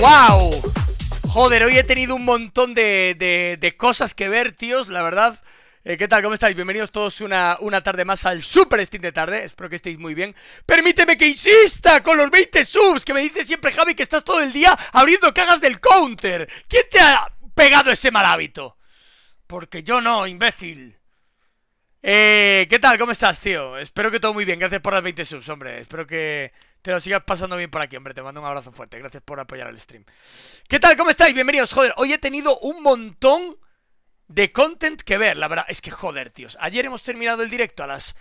¡Wow! Joder, hoy he tenido un montón de, cosas que ver, tíos, la verdad. Eh, ¿Qué tal? ¿Cómo estáis? Bienvenidos todos una, una tarde más al Super Steam de tarde Espero que estéis muy bien Permíteme que insista con los 20 subs Que me dice siempre Javi que estás todo el día abriendo cajas del counter ¿Quién te ha pegado ese mal hábito? Porque yo no, imbécil eh, ¿qué tal? ¿Cómo estás, tío? Espero que todo muy bien, gracias por las 20 subs, hombre Espero que, te lo sigas pasando bien por aquí, hombre. Te mando un abrazo fuerte. Gracias por apoyar el stream. ¿Qué tal? ¿Cómo estáis? Bienvenidos. Joder, hoy he tenido un montón de content que ver. La verdad es que, joder, tíos. Ayer hemos terminado el directo a las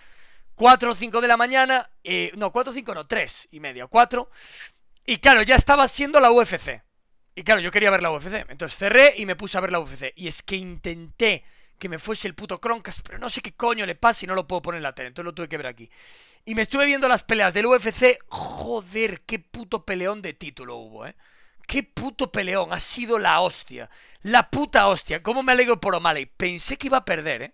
4 o 5 de la mañana. Eh, no, 4 o 5, no, 3 y media, 4. Y claro, ya estaba siendo la UFC. Y claro, yo quería ver la UFC. Entonces cerré y me puse a ver la UFC. Y es que intenté que me fuese el puto Croncast, pero no sé qué coño le pasa y no lo puedo poner en la tele. Entonces lo tuve que ver aquí. Y me estuve viendo las peleas del UFC. Joder, qué puto peleón de título hubo, ¿eh? Qué puto peleón. Ha sido la hostia. La puta hostia. ¿Cómo me alegro por O'Malley? Pensé que iba a perder, ¿eh?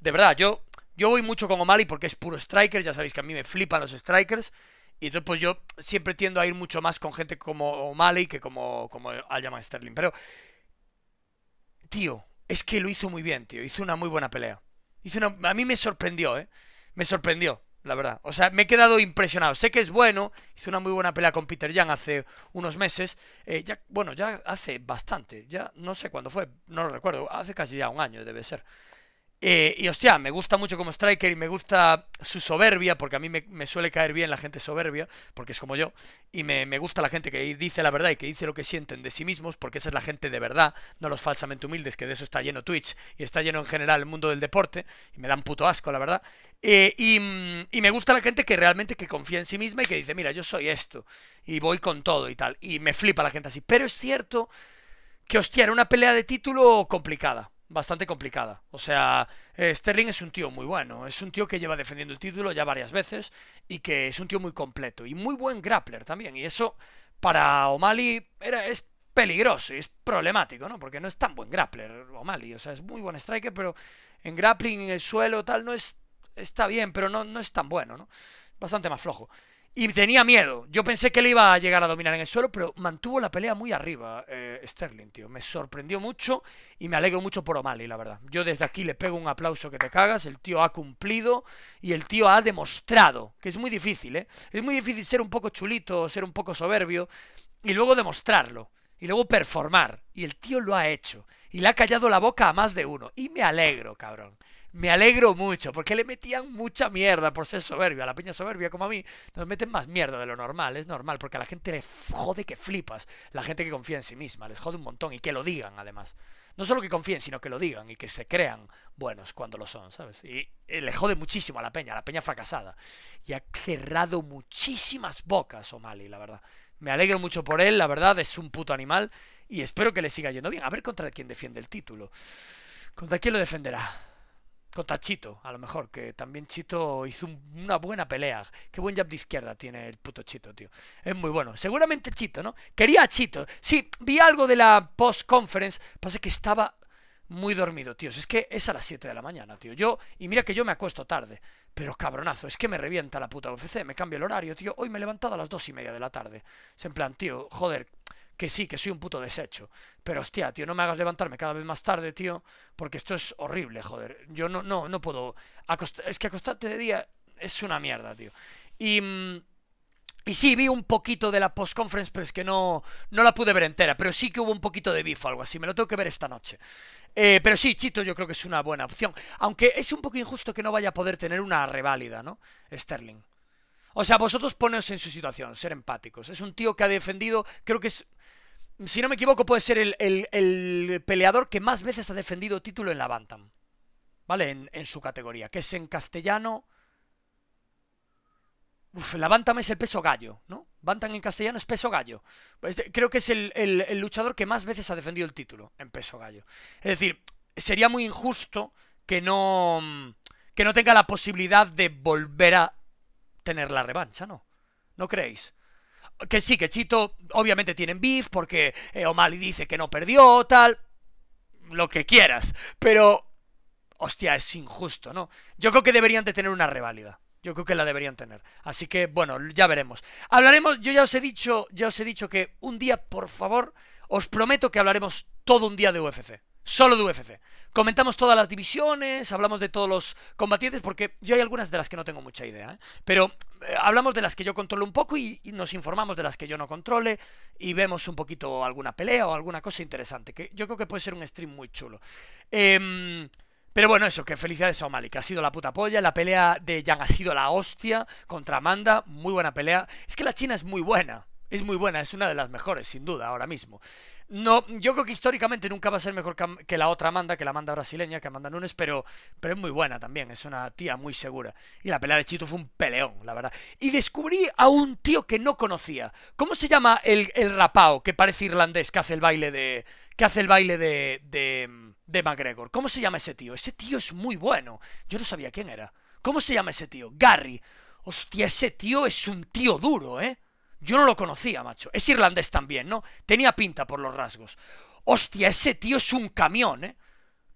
De verdad, yo, yo voy mucho con O'Malley porque es puro striker. Ya sabéis que a mí me flipan los strikers. Y entonces, pues yo siempre tiendo a ir mucho más con gente como O'Malley que como, como Sterling. Pero, tío, es que lo hizo muy bien, tío. Hizo una muy buena pelea. Hizo A mí me sorprendió, ¿eh? me sorprendió, la verdad. O sea, me he quedado impresionado. Sé que es bueno, hizo una muy buena pelea con Peter Yang hace unos meses. Eh, ya, bueno, ya hace bastante, ya no sé cuándo fue, no lo recuerdo, hace casi ya un año debe ser. Eh, y hostia, me gusta mucho como striker y me gusta su soberbia, porque a mí me, suele caer bien la gente soberbia, porque es como yo, y me, gusta la gente que dice la verdad y que dice lo que sienten de sí mismos, porque esa es la gente de verdad, no los falsamente humildes, que de eso está lleno Twitch y está lleno en general el mundo del deporte, y me dan puto asco, la verdad. Eh, mm, y, me gusta la gente que realmente que confía en sí misma y que dice, mira, yo soy esto, y voy con todo y tal, y me flipa la gente así. Pero es cierto que, hostia, era una pelea de título complicada bastante complicada. O sea, eh, Sterling es un tío muy bueno, es un tío que lleva defendiendo el título ya varias veces y que es un tío muy completo y muy buen grappler también. Y eso para O'Malley era, es peligroso y es problemático, ¿no? Porque no es tan buen grappler O'Malley, o sea, es muy buen striker, pero en grappling, en el suelo, tal, no es... Está bien, pero no, no es tan bueno, ¿no? Bastante más flojo. Y tenía miedo. Yo pensé que le iba a llegar a dominar en el suelo, pero mantuvo la pelea muy arriba eh, Sterling, tío. Me sorprendió mucho y me alegro mucho por O'Malley, la verdad. Yo desde aquí le pego un aplauso que te cagas. El tío ha cumplido y el tío ha demostrado, que es muy difícil, ¿eh? Es muy difícil ser un poco chulito, ser un poco soberbio y luego demostrarlo. Y luego performar. Y el tío lo ha hecho. Y le ha callado la boca a más de uno. Y me alegro, cabrón me alegro mucho, porque le metían mucha mierda por ser soberbia a la peña soberbia como a mí, nos meten más mierda de lo normal, es normal, porque a la gente le jode que flipas, la gente que confía en sí misma, les jode un montón y que lo digan además. No solo que confíen, sino que lo digan y que se crean buenos cuando lo son, ¿sabes? Y, y eh, le jode muchísimo a la peña, a la peña fracasada. Y ha cerrado muchísimas bocas O'Malley, la verdad. Me alegro mucho por él, la verdad, es un puto animal y espero que le siga yendo bien. A ver contra quién defiende el título. ¿Contra quién lo defenderá? contra Chito, a lo mejor, que también Chito hizo una buena pelea. Qué buen jab de izquierda tiene el puto Chito, tío. Es muy bueno. Seguramente Chito, ¿no? Quería a Chito. Sí, vi algo de la post-conference. Pasa que estaba muy dormido, tío. Es que es a las 7 de la mañana, tío. Yo, y mira que yo me acuesto tarde. Pero cabronazo, es que me revienta la puta UFC. Me cambia el horario, tío. Hoy me he levantado a las 2 y media de la tarde. Es en plan, tío, joder que sí, que soy un puto desecho. Pero hostia, tío, no me hagas levantarme cada vez más tarde, tío, porque esto es horrible, joder. Yo no, no, no puedo. es que acostarte de día es una mierda, tío. Y. Mm, y sí, vi un poquito de la post-conference, pero es que no, no la pude ver entera. Pero sí que hubo un poquito de bifo algo así. Me lo tengo que ver esta noche. Eh, pero sí, Chito, yo creo que es una buena opción. Aunque es un poco injusto que no vaya a poder tener una reválida, ¿no? Sterling. O sea, vosotros poneos en su situación, ser empáticos. Es un tío que ha defendido, creo que es si no me equivoco, puede ser el, peleador que más veces ha defendido título en la Bantam. ¿Vale? En, su categoría, que es en castellano. Uf, la Bantam es el peso gallo, ¿no? Bantam en castellano es peso gallo. Pues, creo que es el, el luchador que más veces ha defendido el título en peso gallo. Es decir, sería muy injusto que no. que no tenga la posibilidad de volver a tener la revancha, ¿no? ¿No creéis? que sí, que Chito, obviamente tienen beef porque eh, O'Malley dice que no perdió, tal, lo que quieras, pero, hostia, es injusto, ¿no? Yo creo que deberían de tener una reválida. Yo creo que la deberían tener. Así que, bueno, ya veremos. Hablaremos, yo ya os he dicho, ya os he dicho que un día, por favor, os prometo que hablaremos todo un día de UFC solo de UFC. Comentamos todas las divisiones, hablamos de todos los combatientes, porque yo hay algunas de las que no tengo mucha idea, ¿eh? pero eh, hablamos de las que yo controlo un poco y, nos informamos de las que yo no controle y vemos un poquito alguna pelea o alguna cosa interesante, que yo creo que puede ser un stream muy chulo. Em, pero bueno, eso, que felicidades a O'Malley, que ha sido la puta polla. La pelea de Yang ha sido la hostia contra Amanda, muy buena pelea. Es que la China es muy buena, es muy buena, es una de las mejores, sin duda, ahora mismo. No, yo creo que históricamente nunca va a ser mejor que la otra Amanda, que la Amanda brasileña, que Amanda Nunes, pero, pero es muy buena también, es una tía muy segura. Y la pelea de Chito fue un peleón, la verdad. Y descubrí a un tío que no conocía. ¿Cómo se llama el, el rapao que parece irlandés, que hace el baile de. que hace el baile de, de. de McGregor? ¿Cómo se llama ese tío? Ese tío es muy bueno. Yo no sabía quién era. ¿Cómo se llama ese tío? Gary. Hostia, ese tío es un tío duro, ¿eh? Yo no lo conocía, macho. Es irlandés también, ¿no? Tenía pinta por los rasgos. Hostia, ese tío es un camión, ¿eh?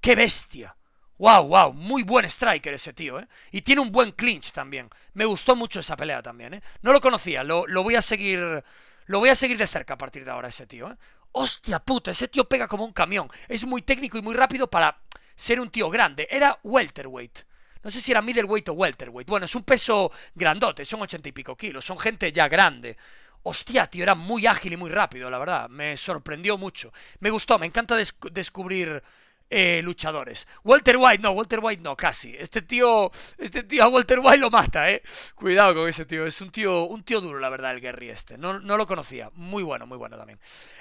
¡Qué bestia! ¡Wow, wow! Muy buen striker ese tío, ¿eh? Y tiene un buen clinch también. Me gustó mucho esa pelea también, ¿eh? No lo conocía, lo, voy a seguir... Lo voy a seguir de cerca a partir de ahora ese tío, ¿eh? ¡Hostia puta! Ese tío pega como un camión. Es muy técnico y muy rápido para ser un tío grande. Era welterweight no sé si era middleweight o welterweight. Bueno, es un peso grandote, son ochenta y pico kilos, son gente ya grande. Hostia, tío, era muy ágil y muy rápido, la verdad. Me sorprendió mucho. Me gustó, me encanta descubrir eh, luchadores. Walter White, no, Walter White no, casi. Este tío, este tío a Walter White lo mata, eh. Cuidado con ese tío, es un tío, un tío duro, la verdad, el Gary este. No, lo conocía. Muy bueno, muy bueno también.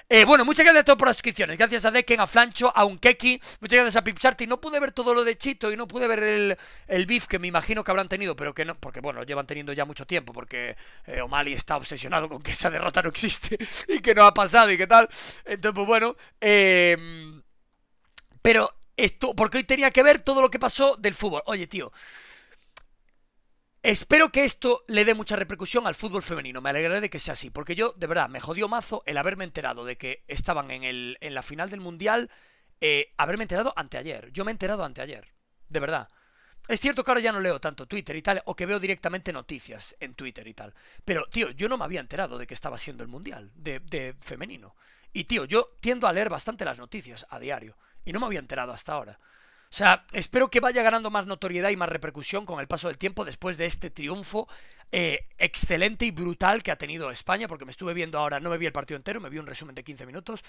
Eh, bueno, muchas gracias a todos por las suscripciones. Gracias a Deken, a Flancho, a Unkeki, muchas gracias a Pipcharty. No pude ver todo lo de Chito y no pude ver el, el beef que me imagino que habrán tenido, pero que no, porque bueno, lo llevan teniendo ya mucho tiempo, porque eh, O'Malley está obsesionado con que esa derrota no existe y que no ha pasado y que tal. Entonces, pues bueno, eh pero esto, porque hoy tenía que ver todo lo que pasó del fútbol. Oye, tío, Espero que esto le dé mucha repercusión al fútbol femenino. Me alegraré de que sea así, porque yo, de verdad, me jodió mazo el haberme enterado de que estaban en, el, en la final del Mundial, eh, haberme enterado anteayer. Yo me he enterado anteayer, de verdad. Es cierto que ahora ya no leo tanto Twitter y tal, o que veo directamente noticias en Twitter y tal. Pero, tío, yo no me había enterado de que estaba siendo el Mundial de, de femenino. Y, tío, yo tiendo a leer bastante las noticias a diario. Y no me había enterado hasta ahora. O sea, espero que vaya ganando más notoriedad y más repercusión con el paso del tiempo después de este triunfo eh, excelente y brutal que ha tenido España, porque me estuve viendo ahora, no me vi el partido entero, me vi un resumen de 15 minutos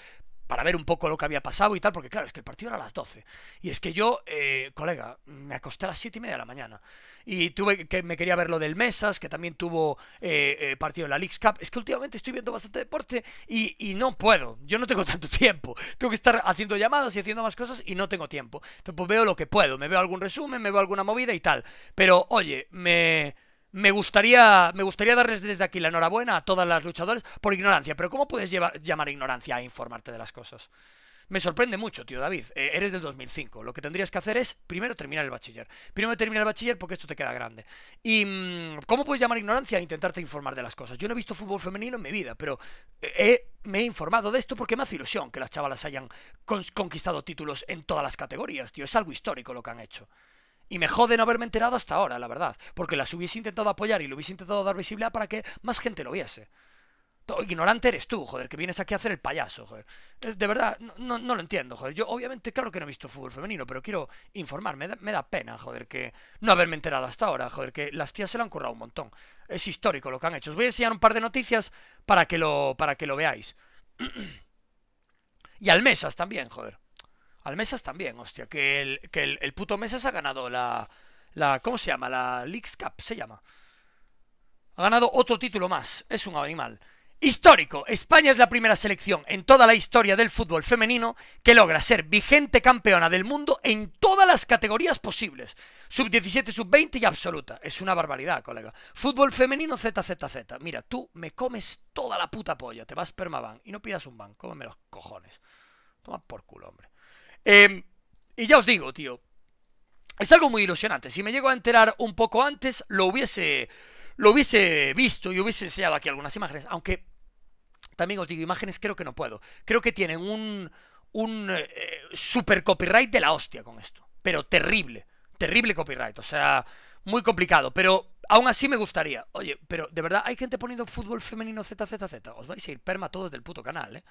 para ver un poco lo que había pasado y tal, porque claro, es que el partido era a las 12. Y es que yo, eh, colega, me acosté a las 7 y media de la mañana. Y tuve que me quería ver lo del Mesas, que también tuvo eh, partido en la League Cup. Es que últimamente estoy viendo bastante deporte y, no puedo. Yo no tengo tanto tiempo. Tengo que estar haciendo llamadas y haciendo más cosas y no tengo tiempo. Entonces pues veo lo que puedo. Me veo algún resumen, me veo alguna movida y tal. Pero oye, me me gustaría, me gustaría darles desde aquí la enhorabuena a todas las luchadoras por ignorancia, pero ¿cómo puedes llamar ignorancia a informarte de las cosas? Me sorprende mucho, tío David. Eh, eres del 2005. Lo que tendrías que hacer es primero terminar el bachiller. Primero terminar el bachiller porque esto te queda grande. ¿Y mm, cómo puedes llamar ignorancia a intentarte informar de las cosas? Yo no he visto fútbol femenino en mi vida, pero eh, eh, me he informado de esto porque me hace ilusión que las chavalas hayan conquistado títulos en todas las categorías, tío. Es algo histórico lo que han hecho. Y me jode no haberme enterado hasta ahora, la verdad. Porque las hubiese intentado apoyar y lo hubiese intentado dar visibilidad para que más gente lo viese. Ignorante eres tú, joder, que vienes aquí a hacer el payaso, joder. De verdad, no, lo entiendo, joder. Yo obviamente, claro que no he visto fútbol femenino, pero quiero informarme. Me da, pena, joder, que no haberme enterado hasta ahora, joder, que las tías se lo han currado un montón. Es histórico lo que han hecho. Os voy a enseñar un par de noticias para que lo, para que lo veáis. y al Mesas también, joder. Al Mesas también, hostia. Que el, que el, puto Mesas ha ganado la, la. ¿Cómo se llama? La Leagues Cup se llama. Ha ganado otro título más. Es un animal. Histórico. España es la primera selección en toda la historia del fútbol femenino que logra ser vigente campeona del mundo en todas las categorías posibles. Sub-17, sub-20 y absoluta. Es una barbaridad, colega. Fútbol femenino ZZZ. Mira, tú me comes toda la puta polla. Te vas permaban y no pidas un ban. Cómeme los cojones. Toma por culo, hombre. Eh, y ya os digo, tío, es algo muy ilusionante. Si me llego a enterar un poco antes, lo hubiese, lo hubiese visto y hubiese enseñado aquí algunas imágenes. Aunque, también os digo, imágenes creo que no puedo. Creo que tienen un, un eh, super copyright de la hostia con esto. Pero terrible, terrible copyright. O sea, muy complicado. Pero aún así me gustaría. Oye, pero de verdad hay gente poniendo fútbol femenino ZZZ. Os vais a ir perma todos del puto canal, ¿eh?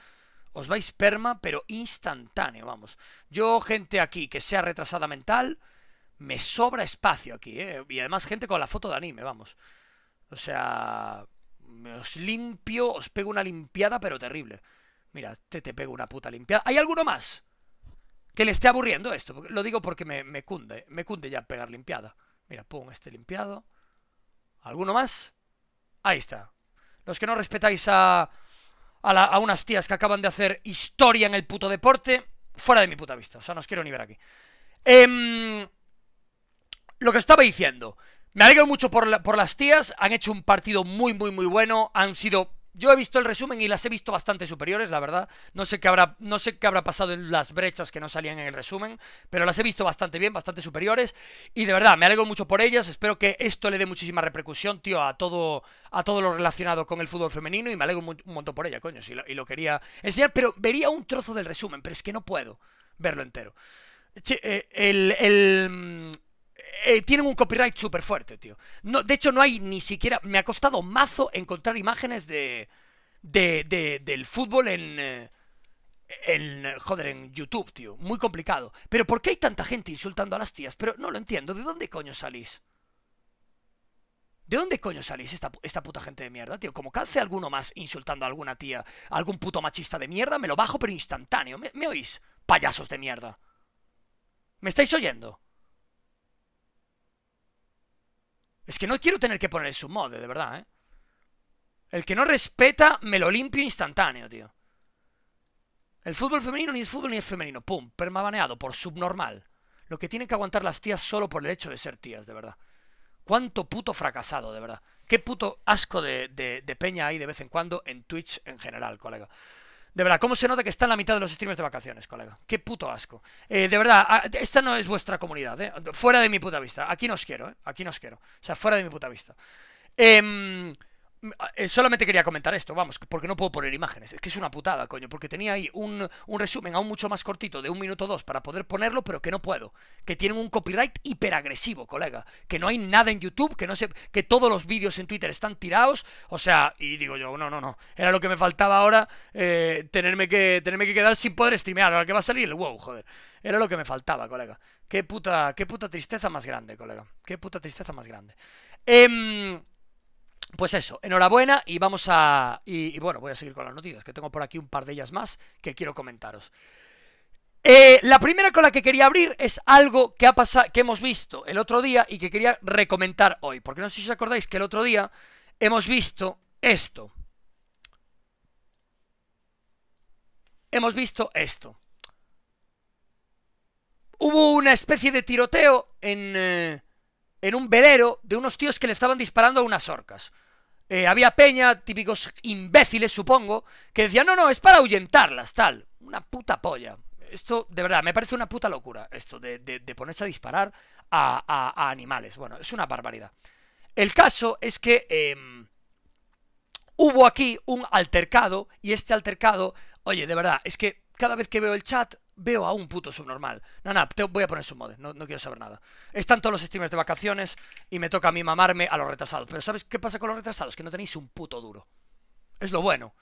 Os vais perma, pero instantáneo, vamos. Yo, gente aquí que sea retrasada mental, me sobra espacio aquí, ¿eh? Y además gente con la foto de anime, vamos. O sea, os limpio, os pego una limpiada, pero terrible. Mira, te, te pego una puta limpiada. ¿Hay alguno más? Que le esté aburriendo esto. Lo digo porque me, me cunde, me cunde ya pegar limpiada. Mira, pum, este limpiado. ¿Alguno más? Ahí está. Los que no respetáis a a, unas tías que acaban de hacer historia en el puto deporte, fuera de mi puta vista. O sea, no os quiero ni ver aquí. Em, lo que estaba diciendo. Me alegro mucho por, las tías. Han hecho un partido muy, muy, muy bueno. Han sido yo he visto el resumen y las he visto bastante superiores, la verdad. No sé qué habrá, no sé qué habrá pasado en las brechas que no salían en el resumen, pero las he visto bastante bien, bastante superiores. Y de verdad, me alegro mucho por ellas. Espero que esto le dé muchísima repercusión, tío, a todo, a todo lo relacionado con el fútbol femenino. Y me alegro un montón por ella, coño. y lo quería enseñar, pero vería un trozo del resumen, pero es que no puedo verlo entero. Eh, el, el eh, tienen un copyright súper fuerte, tío. de hecho, no hay ni siquiera. Me ha costado mazo encontrar imágenes de. de, del fútbol en. Eh, en, joder, en YouTube, tío. Muy complicado. Pero ¿por qué hay tanta gente insultando a las tías? Pero no lo entiendo. ¿De dónde coño salís? ¿De dónde coño salís esta, esta puta gente de mierda, tío? Como calce alguno más insultando a alguna tía, algún puto machista de mierda, me lo bajo pero instantáneo. me oís? Payasos de mierda. ¿Me estáis oyendo? Es que no quiero tener que poner el submode, de verdad, ¿eh? El que no respeta, me lo limpio instantáneo, tío. El fútbol femenino ni es fútbol ni es femenino. Pum, permabaneado por subnormal. Lo que tienen que aguantar las tías solo por el hecho de ser tías, de verdad. Cuánto puto fracasado, de verdad. Qué puto asco de peña hay de vez en cuando en Twitch en general, colega. De verdad, ¿cómo se nota que está en la mitad de los streamers de vacaciones, colega? Qué puto asco. Eh, de verdad, ah, esta no es vuestra comunidad, ¿eh? Fuera de mi puta vista. Aquí no os quiero, ¿eh? Aquí no os quiero. O sea, fuera de mi puta vista. Eh, Ah, eh, solamente quería comentar esto, vamos, porque no puedo poner imágenes. Es que es una putada, coño, porque tenía ahí un, resumen aún mucho más cortito, de un minuto o dos, para poder ponerlo, pero que no puedo. Que tienen un copyright hiperagresivo, colega. Que no hay nada en YouTube, que no sé, que todos los vídeos en Twitter están tirados. O sea, y digo yo, no, no, no. Era lo que me faltaba ahora, eh, tenerme, que, tenerme que quedar sin poder streamear. Ahora que va a salir, wow, joder. Era lo que me faltaba, colega. Qué puta, qué puta tristeza más grande, colega. Qué puta tristeza más grande. Eh, pues eso, enhorabuena y vamos a... Y, bueno, voy a seguir con las noticias, que tengo por aquí un par de ellas más que quiero comentaros. Eh, la primera con la que quería abrir es algo que, ha que hemos visto el otro día y que quería recomendar hoy, porque no sé si os acordáis que el otro día hemos visto esto. Hemos visto esto. Hubo una especie de tiroteo en... Eh, en un velero de unos tíos que le estaban disparando a unas orcas. Eh, había peña, típicos imbéciles, supongo, que decían, no, no, es para ahuyentarlas, tal. Una puta polla. Esto, de verdad, me parece una puta locura, esto de, ponerse a disparar a, a, animales. Bueno, es una barbaridad. El caso es que em, hubo aquí un altercado, y este altercado, oye, de verdad, es que cada vez que veo el chat veo a un puto subnormal. No, te voy a poner su mod, no, quiero saber nada. Están todos los streamers de vacaciones y me toca a mí mamarme a los retrasados. Pero ¿sabes qué pasa con los retrasados? Que no tenéis un puto duro. Es lo bueno.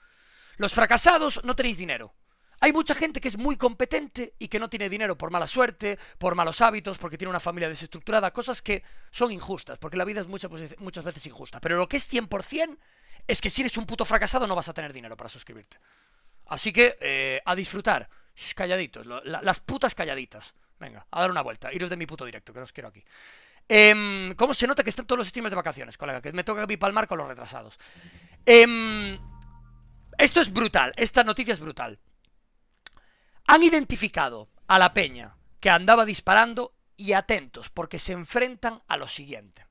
Los fracasados no tenéis dinero. Hay mucha gente que es muy competente y que no tiene dinero por mala suerte, por malos hábitos, porque tiene una familia desestructurada, cosas que son injustas, porque la vida es muchas, pues, muchas veces injusta. Pero lo que es 100% es que si eres un puto fracasado no vas a tener dinero para suscribirte. Así que eh, a disfrutar. calladitos, las putas calladitas. Venga, a dar una vuelta. Iros de mi puto directo, que os quiero aquí. Em, ¿Cómo se nota que están todos los streamers de vacaciones, colega? Que me toca palmar con los retrasados. Em, esto es brutal, esta noticia es brutal. Han identificado a la peña que andaba disparando y atentos, porque se enfrentan a lo siguiente.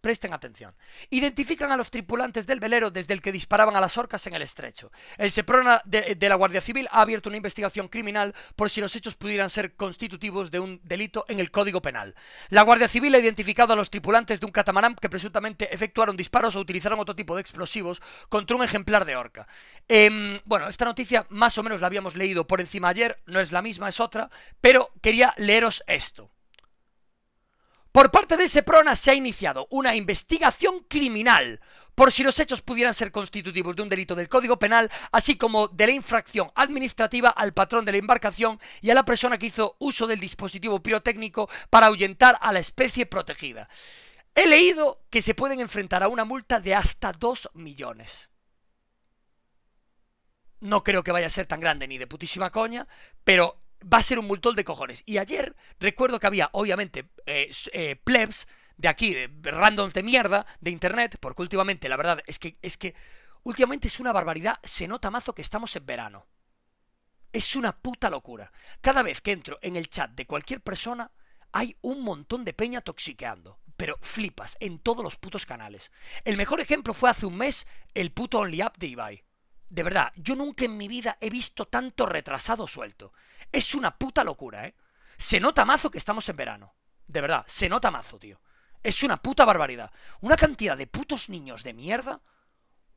Presten atención. Identifican a los tripulantes del velero desde el que disparaban a las orcas en el estrecho. El Seprona de, la Guardia Civil ha abierto una investigación criminal por si los hechos pudieran ser constitutivos de un delito en el Código Penal. La Guardia Civil ha identificado a los tripulantes de un catamarán que presuntamente efectuaron disparos o utilizaron otro tipo de explosivos contra un ejemplar de orca. Em, bueno, esta noticia más o menos la habíamos leído por encima ayer, no es la misma, es otra, pero quería leeros esto. Por parte de ese prona se ha iniciado una investigación criminal por si los hechos pudieran ser constitutivos de un delito del Código Penal, así como de la infracción administrativa al patrón de la embarcación y a la persona que hizo uso del dispositivo pirotécnico para ahuyentar a la especie protegida. He leído que se pueden enfrentar a una multa de hasta 2 millones. No creo que vaya a ser tan grande ni de putísima coña, pero va a ser un multol de cojones. Y ayer recuerdo que había, obviamente, eh, eh, plebs de aquí, de randoms de mierda, de internet, porque últimamente, la verdad, es que, es que últimamente es una barbaridad, se nota mazo que estamos en verano. Es una puta locura. Cada vez que entro en el chat de cualquier persona, hay un montón de peña toxiqueando. Pero flipas en todos los putos canales. El mejor ejemplo fue hace un mes el puto Only de Ibai de verdad, yo nunca en mi vida he visto tanto retrasado suelto. Es una puta locura, ¿eh? Se nota mazo que estamos en verano. De verdad, se nota mazo, tío. Es una puta barbaridad. Una cantidad de putos niños de mierda.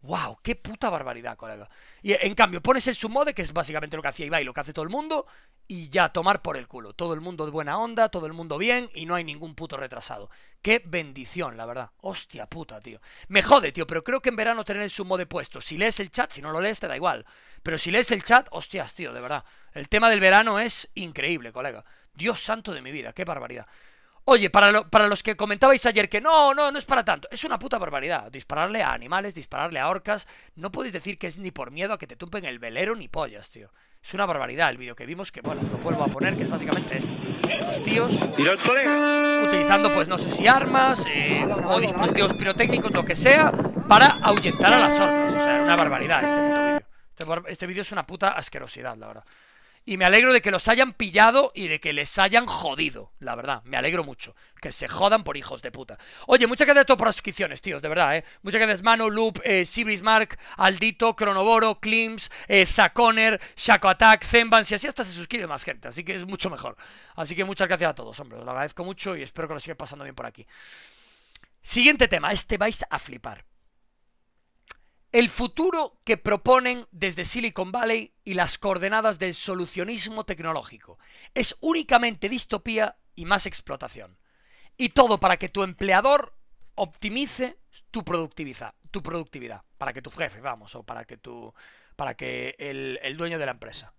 ¡Wow! ¡Qué puta barbaridad, colega! Y en cambio, pones el submode, que es básicamente lo que hacía Ibai, lo que hace todo el mundo, y ya tomar por el culo. Todo el mundo de buena onda, todo el mundo bien, y no hay ningún puto retrasado. ¡Qué bendición, la verdad! ¡Hostia puta, tío! Me jode, tío, pero creo que en verano tener el submode puesto. Si lees el chat, si no lo lees, te da igual. Pero si lees el chat, hostias, tío, de verdad. El tema del verano es increíble, colega. Dios santo de mi vida, qué barbaridad. Oye, para, los que comentabais ayer que no, no, no es para tanto, es una puta barbaridad. Dispararle a animales, dispararle a orcas, no podéis decir que es ni por miedo a que te tumpen el velero ni pollas, tío. Es una barbaridad el vídeo que vimos, que bueno, lo vuelvo a poner, que es básicamente esto. Los tíos utilizando pues no sé si armas eh, o dispositivos pirotécnicos, lo que sea, para ahuyentar a las orcas. O sea, una barbaridad este puto vídeo. Este, este vídeo es una puta asquerosidad, la verdad. Y me alegro de que los hayan pillado y de que les hayan jodido, la verdad. Me alegro mucho. Que se jodan por hijos de puta. Oye, muchas gracias todos por suscripciones, tíos, de verdad, ¿eh? Muchas gracias, Mano, Loop, eh, Mark, Aldito, Cronoboro, Klims, eh, Zaconer, Shaco Attack, y así hasta se suscribe más gente, así que es mucho mejor. Así que muchas gracias a todos, hombre. Os lo agradezco mucho y espero que lo sigáis pasando bien por aquí. Siguiente tema, este vais a flipar. El futuro que proponen desde Silicon Valley y las coordenadas del solucionismo tecnológico es únicamente distopía y más explotación. Y todo para que tu empleador optimice tu productividad, tu productividad, para que tu jefe, vamos, o para que tu para que el, el dueño de la empresa.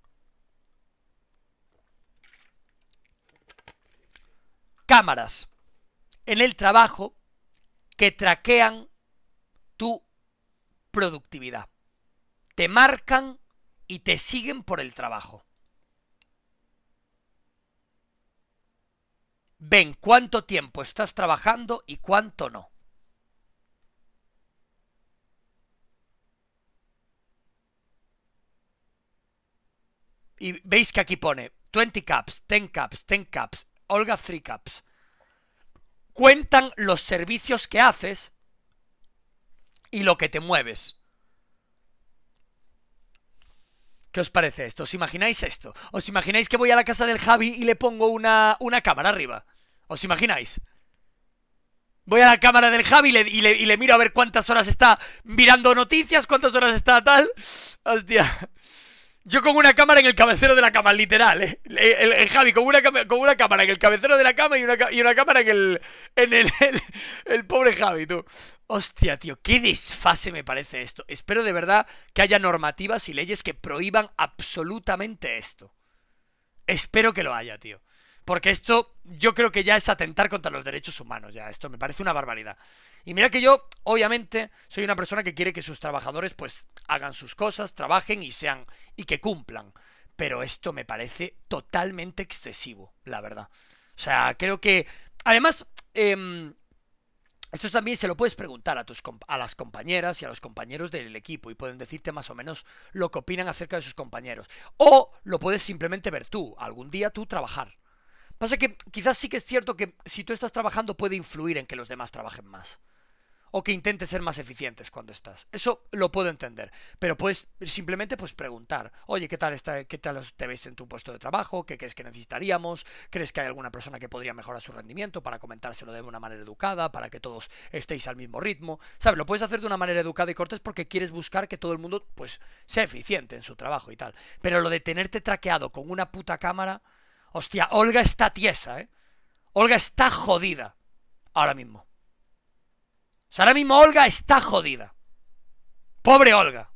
Cámaras en el trabajo que traquean tu productividad. Te marcan y te siguen por el trabajo. Ven cuánto tiempo estás trabajando y cuánto no. Y veis que aquí pone 20 caps, 10 caps, 10 caps, Olga 3 caps. Cuentan los servicios que haces y lo que te mueves. ¿Qué os parece esto? ¿Os imagináis esto? ¿Os imagináis que voy a la casa del Javi y le pongo una, una cámara arriba? ¿Os imagináis? Voy a la cámara del Javi y le, y le, miro a ver cuántas horas está mirando noticias, cuántas horas está tal. Hostia. Yo con una cámara en el cabecero de la cama, literal, ¿eh? eh el, eh, Javi, con una, con una cámara en el cabecero de la cama y una, y una cámara en el. En el, el, pobre Javi, tú. Hostia, tío, qué desfase me parece esto. Espero de verdad que haya normativas y leyes que prohíban absolutamente esto. Espero que lo haya, tío. Porque esto yo creo que ya es atentar contra los derechos humanos, ya. Esto me parece una barbaridad. Y mira que yo, obviamente, soy una persona que quiere que sus trabajadores pues hagan sus cosas, trabajen y sean y que cumplan. Pero esto me parece totalmente excesivo, la verdad. O sea, creo que... Además, em, esto también se lo puedes preguntar a, tus, a las compañeras y a los compañeros del equipo y pueden decirte más o menos lo que opinan acerca de sus compañeros. O lo puedes simplemente ver tú, algún día tú trabajar. Pasa que quizás sí que es cierto que si tú estás trabajando puede influir en que los demás trabajen más o que intentes ser más eficientes cuando estás. Eso lo puedo entender, pero puedes simplemente pues preguntar, oye, ¿qué tal, está, qué tal te ves en tu puesto de trabajo? ¿Qué crees que necesitaríamos? ¿Crees que hay alguna persona que podría mejorar su rendimiento para comentárselo de una manera educada, para que todos estéis al mismo ritmo? ¿Sabes? Lo puedes hacer de una manera educada y cortés porque quieres buscar que todo el mundo pues sea eficiente en su trabajo y tal. Pero lo de tenerte traqueado con una puta cámara, hostia, Olga está tiesa, ¿eh? Olga está jodida ahora mismo ahora mismo Olga está jodida. Pobre Olga.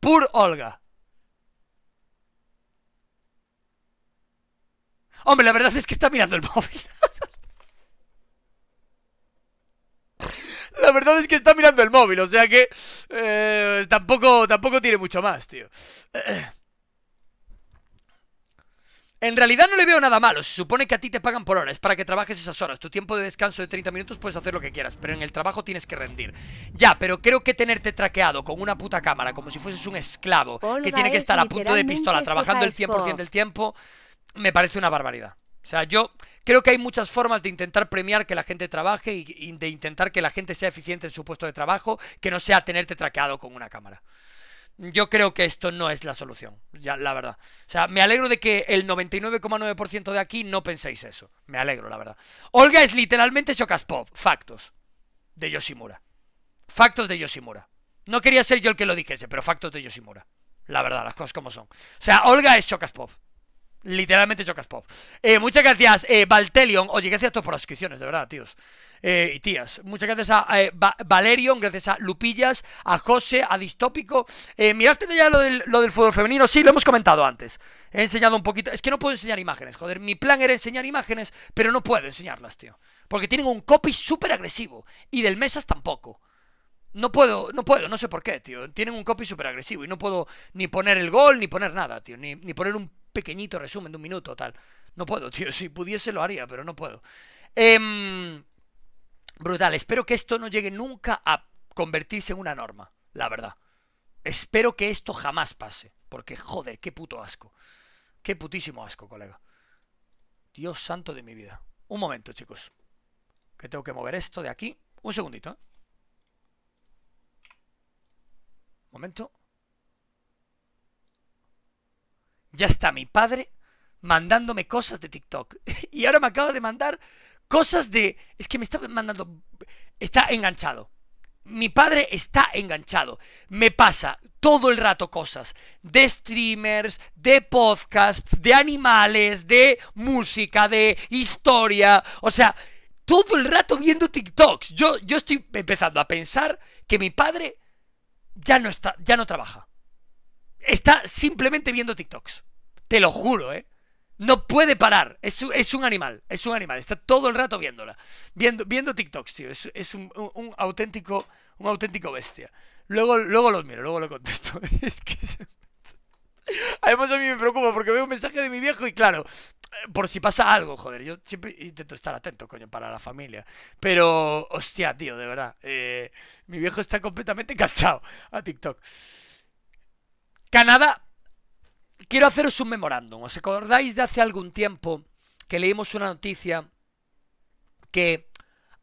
Pur Olga. Hombre, la verdad es que está mirando el móvil. la verdad es que está mirando el móvil, o sea que eh, tampoco, tampoco tiene mucho más, tío. En realidad no le veo nada malo, se supone que a ti te pagan por horas, para que trabajes esas horas. Tu tiempo de descanso de 30 minutos puedes hacer lo que quieras, pero en el trabajo tienes que rendir. Ya, pero creo que tenerte traqueado con una puta cámara, como si fueses un esclavo, oh, que tiene que estar a punto de pistola trabajando el 100% del tiempo, me parece una barbaridad. O sea, yo creo que hay muchas formas de intentar premiar que la gente trabaje y de intentar que la gente sea eficiente en su puesto de trabajo, que no sea tenerte traqueado con una cámara yo creo que esto no es la solución, ya, la verdad. O sea, me alegro de que el 99,9% de aquí no penséis eso. Me alegro, la verdad. Olga es literalmente pop. Factos. De Yoshimura. Factos de Yoshimura. No quería ser yo el que lo dijese, pero factos de Yoshimura. La verdad, las cosas como son. O sea, Olga es chocas pop. Literalmente chocas Eh, muchas gracias, eh, Valtelion. Oye, gracias a todos por las suscripciones, de verdad, tíos. Eh, y tías. Muchas gracias a eh, Valerio, Valerion, gracias a Lupillas, a José, a Distópico. Eh, ¿Miraste ya lo del, lo del fútbol femenino? Sí, lo hemos comentado antes. He enseñado un poquito. Es que no puedo enseñar imágenes, joder. Mi plan era enseñar imágenes, pero no puedo enseñarlas, tío. Porque tienen un copy súper agresivo. Y del Mesas tampoco. No puedo, no puedo, no sé por qué, tío. Tienen un copy súper agresivo y no puedo ni poner el gol, ni poner nada, tío. Ni, ni poner un pequeñito resumen de un minuto, tal. No puedo, tío. Si pudiese lo haría, pero no puedo. Eh, brutal. Espero que esto no llegue nunca a convertirse en una norma, la verdad. Espero que esto jamás pase, porque joder, qué puto asco. Qué putísimo asco, colega. Dios santo de mi vida. Un momento, chicos. Que tengo que mover esto de aquí. Un segundito. ¿eh? Momento. Ya está mi padre mandándome cosas de TikTok. y ahora me acaba de mandar Cosas de... Es que me está mandando... Está enganchado. Mi padre está enganchado. Me pasa todo el rato cosas de streamers, de podcasts, de animales, de música, de historia. O sea, todo el rato viendo TikToks. Yo, yo estoy empezando a pensar que mi padre ya no, está, ya no trabaja. Está simplemente viendo TikToks. Te lo juro, ¿eh? No puede parar. Es, un animal. Es un animal. Está todo el rato viéndola. Viendo, viendo TikToks, tío. Es, un, auténtico. Un auténtico bestia. Luego, luego lo miro, luego lo contesto. es que. Además, a mí me preocupa porque veo un mensaje de mi viejo y, claro, eh, por si pasa algo, joder. Yo siempre intento estar atento, coño, para la familia. Pero, hostia, tío, de verdad. Eh, mi viejo está completamente cachado a TikTok. Canadá quiero haceros un memorándum. ¿Os acordáis de hace algún tiempo que leímos una noticia que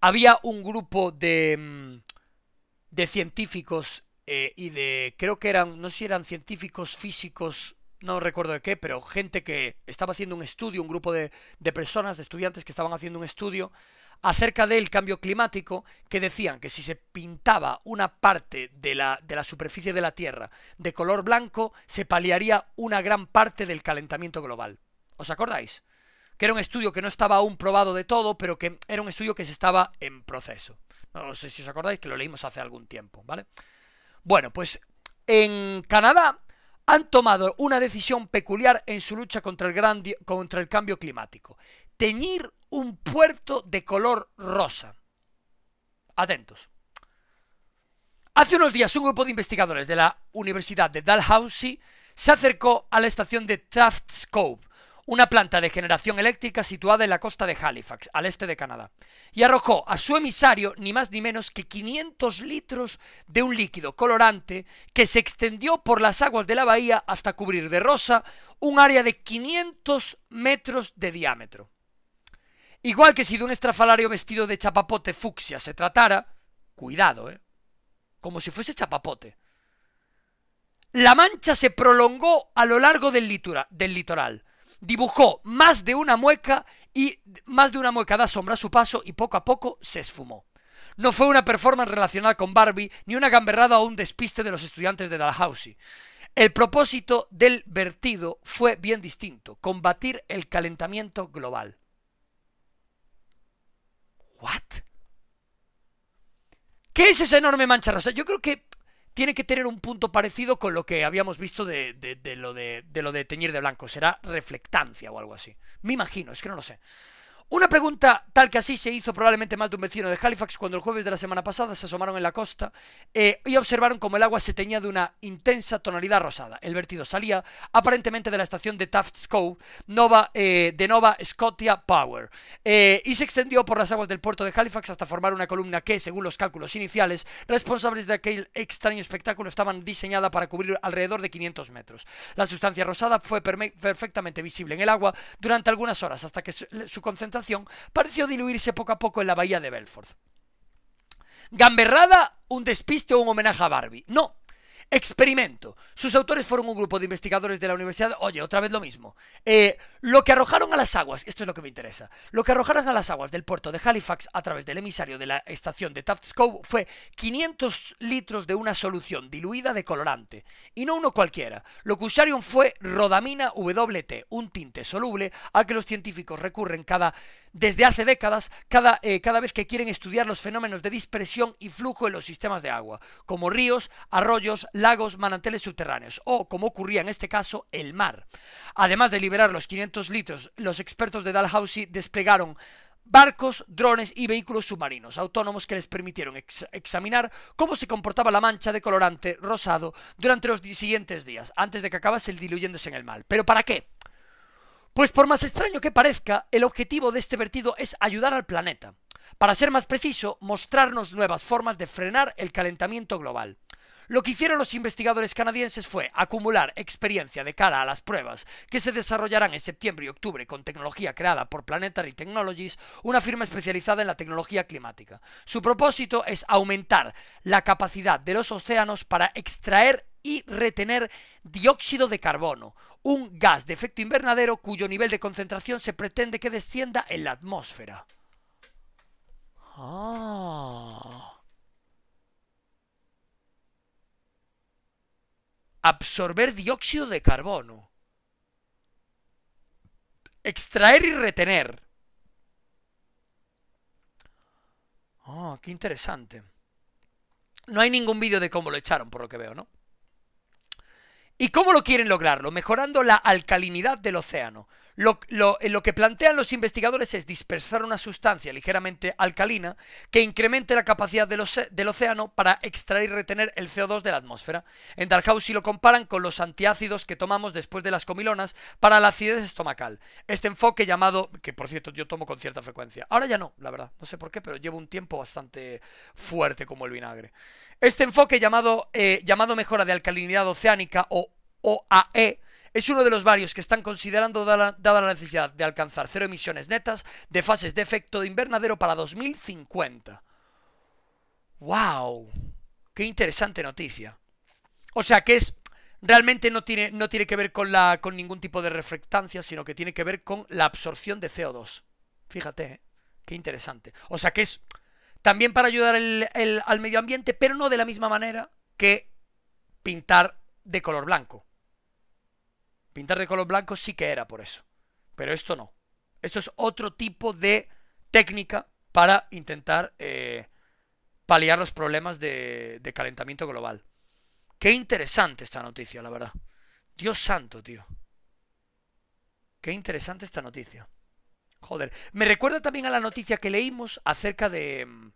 había un grupo de, mm, de científicos eh, y de, creo que eran, no sé si eran científicos físicos, no recuerdo de qué, pero gente que estaba haciendo un estudio, un grupo de, de personas, de estudiantes que estaban haciendo un estudio acerca del cambio climático que decían que si se pintaba una parte de la, superficie de la Tierra de color blanco, se paliaría una gran parte del calentamiento global. ¿Os acordáis? Que era un estudio que no estaba aún probado de todo, pero que era un estudio que se estaba en proceso. No sé si os acordáis que lo leímos hace algún tiempo, ¿vale? Bueno, pues en Canadá han tomado una decisión peculiar en su lucha contra el, contra el cambio climático teñir un puerto de color rosa. Atentos. Hace unos días un grupo de investigadores de la Universidad de Dalhousie se acercó a la estación de Tufts Cove, una planta de generación eléctrica situada en la costa de Halifax, al este de Canadá, y arrojó a su emisario ni más ni menos que 500 litros de un líquido colorante que se extendió por las aguas de la bahía hasta cubrir de rosa un área de 500 metros de diámetro. Igual que si de un estrafalario vestido de chapapote fucsia se tratara, cuidado, ¿eh? Como si fuese chapapote. La mancha se prolongó a lo largo del, del litoral. Dibujó más de una mueca y más de una mueca da sombra a su paso y poco a poco se esfumó. No fue una performance relacionada con Barbie, ni una gamberrada o un despiste de los estudiantes de Dalhousie. El propósito del vertido fue bien distinto, combatir el calentamiento global. ¿What? ¿Qué es esa enorme mancha rosa? Yo creo que tiene que tener un punto parecido con lo que habíamos visto de, lo, de, de lo de teñir de blanco. Será reflectancia o algo así. Me imagino, es que no lo sé. Una pregunta tal que así se hizo probablemente más de un vecino de Halifax cuando el jueves de la semana pasada se asomaron en la costa eh, y observaron como el agua se teñía de una intensa tonalidad rosada. El vertido salía aparentemente de la estación de Tufts Cove eh, de Nova Scotia Power eh, y se extendió por las aguas del puerto de Halifax hasta formar una columna que, según los cálculos iniciales, responsables de aquel extraño espectáculo estaban diseñada para cubrir alrededor de 500 metros. La sustancia rosada fue perfectamente visible en el agua durante algunas horas hasta que su concentración pareció diluirse poco a poco en la bahía de Belfort. Gamberrada, un despiste o un homenaje a Barbie. No, Experimento. Sus autores fueron un grupo de investigadores de la universidad. Oye, otra vez lo mismo. Eh, lo que arrojaron a las aguas, esto es lo que me interesa, lo que arrojaron a las aguas del puerto de Halifax a través del emisario de la estación de Tufts fue 500 litros de una solución diluida de colorante. Y no uno cualquiera. Lo que usaron fue rodamina WT, un tinte soluble al que los científicos recurren cada, desde hace décadas cada, eh, cada vez que quieren estudiar los fenómenos de dispersión y flujo en los sistemas de agua, como ríos, arroyos, lagos, mananteles subterráneos o, como ocurría en este caso, el mar. Además de liberar los 500 litros, los expertos de Dalhousie desplegaron barcos, drones y vehículos submarinos autónomos que les permitieron examinar cómo se comportaba la mancha de colorante rosado durante los siguientes días, antes de que acabase diluyéndose en el mar. ¿Pero para qué? Pues por más extraño que parezca, el objetivo de este vertido es ayudar al planeta. Para ser más preciso, mostrarnos nuevas formas de frenar el calentamiento global. Lo que hicieron los investigadores canadienses fue acumular experiencia de cara a las pruebas que se desarrollarán en septiembre y octubre con tecnología creada por Planetary Technologies, una firma especializada en la tecnología climática. Su propósito es aumentar la capacidad de los océanos para extraer y retener dióxido de carbono, un gas de efecto invernadero cuyo nivel de concentración se pretende que descienda en la atmósfera. Ah. absorber dióxido de carbono, extraer y retener. Oh, qué interesante. No hay ningún vídeo de cómo lo echaron, por lo que veo, ¿no? ¿Y cómo lo quieren lograrlo? Mejorando la alcalinidad del océano. Eh, lo, que plantean los investigadores es dispersar una sustancia ligeramente alcalina que incremente la capacidad del, océano para extraer y retener el CO2 de la atmósfera. En si lo comparan con los antiácidos que tomamos después de las comilonas para la acidez estomacal. Este enfoque llamado, que por cierto yo tomo con cierta frecuencia, ahora ya no, la verdad, no sé por qué, pero llevo un tiempo bastante fuerte como el vinagre. Este enfoque llamado, eh, llamado mejora de alcalinidad oceánica o OAE es uno de los varios que están considerando dada, la necesidad de alcanzar cero emisiones netas de fases de efecto de invernadero para 2050. ¡Wow! ¡Qué interesante noticia! O sea que es realmente no tiene, no tiene que ver con, la, con ningún tipo de reflectancia, sino que tiene que ver con la absorción de CO2. Fíjate, ¿eh? qué interesante. O sea que es también para ayudar al medio ambiente, pero no de la misma manera que pintar de color blanco. Pintar de color blanco sí que era por eso. Pero esto no. Esto es otro tipo de técnica para intentar eh, paliar los problemas de, de calentamiento global. Qué interesante esta noticia, la verdad. Dios santo, tío. Qué interesante esta noticia. Joder. Me recuerda también a la noticia que leímos acerca de... Mm,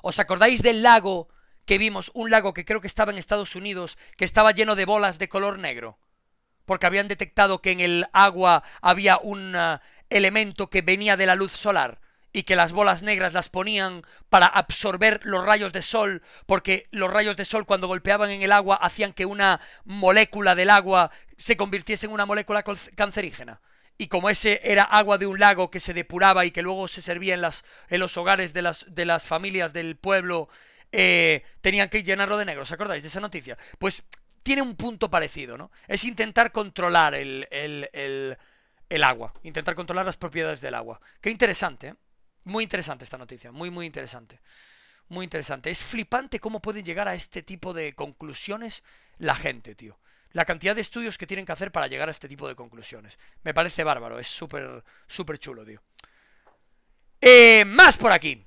¿Os acordáis del lago que vimos? Un lago que creo que estaba en Estados Unidos, que estaba lleno de bolas de color negro porque habían detectado que en el agua había un ah, elemento que venía de la luz solar y que las bolas negras las ponían para absorber los rayos de sol, porque los rayos de sol cuando golpeaban en el agua hacían que una molécula del agua se convirtiese en una molécula cancerígena. Y como ese era agua de un lago que se depuraba y que luego se servía en, las, en los hogares de las, de las familias del pueblo, eh, tenían que llenarlo de negro, ¿os acordáis de esa noticia? Pues tiene un punto parecido, ¿no? Es intentar controlar el, agua, intentar controlar las propiedades del agua. Qué interesante, ¿eh? Muy interesante esta noticia, muy, muy interesante. Muy interesante. Es flipante cómo pueden llegar a este tipo de conclusiones la gente, tío. La cantidad de estudios que tienen que hacer para llegar a este tipo de conclusiones. Me parece bárbaro, es súper, súper chulo, tío. Eh, más por aquí.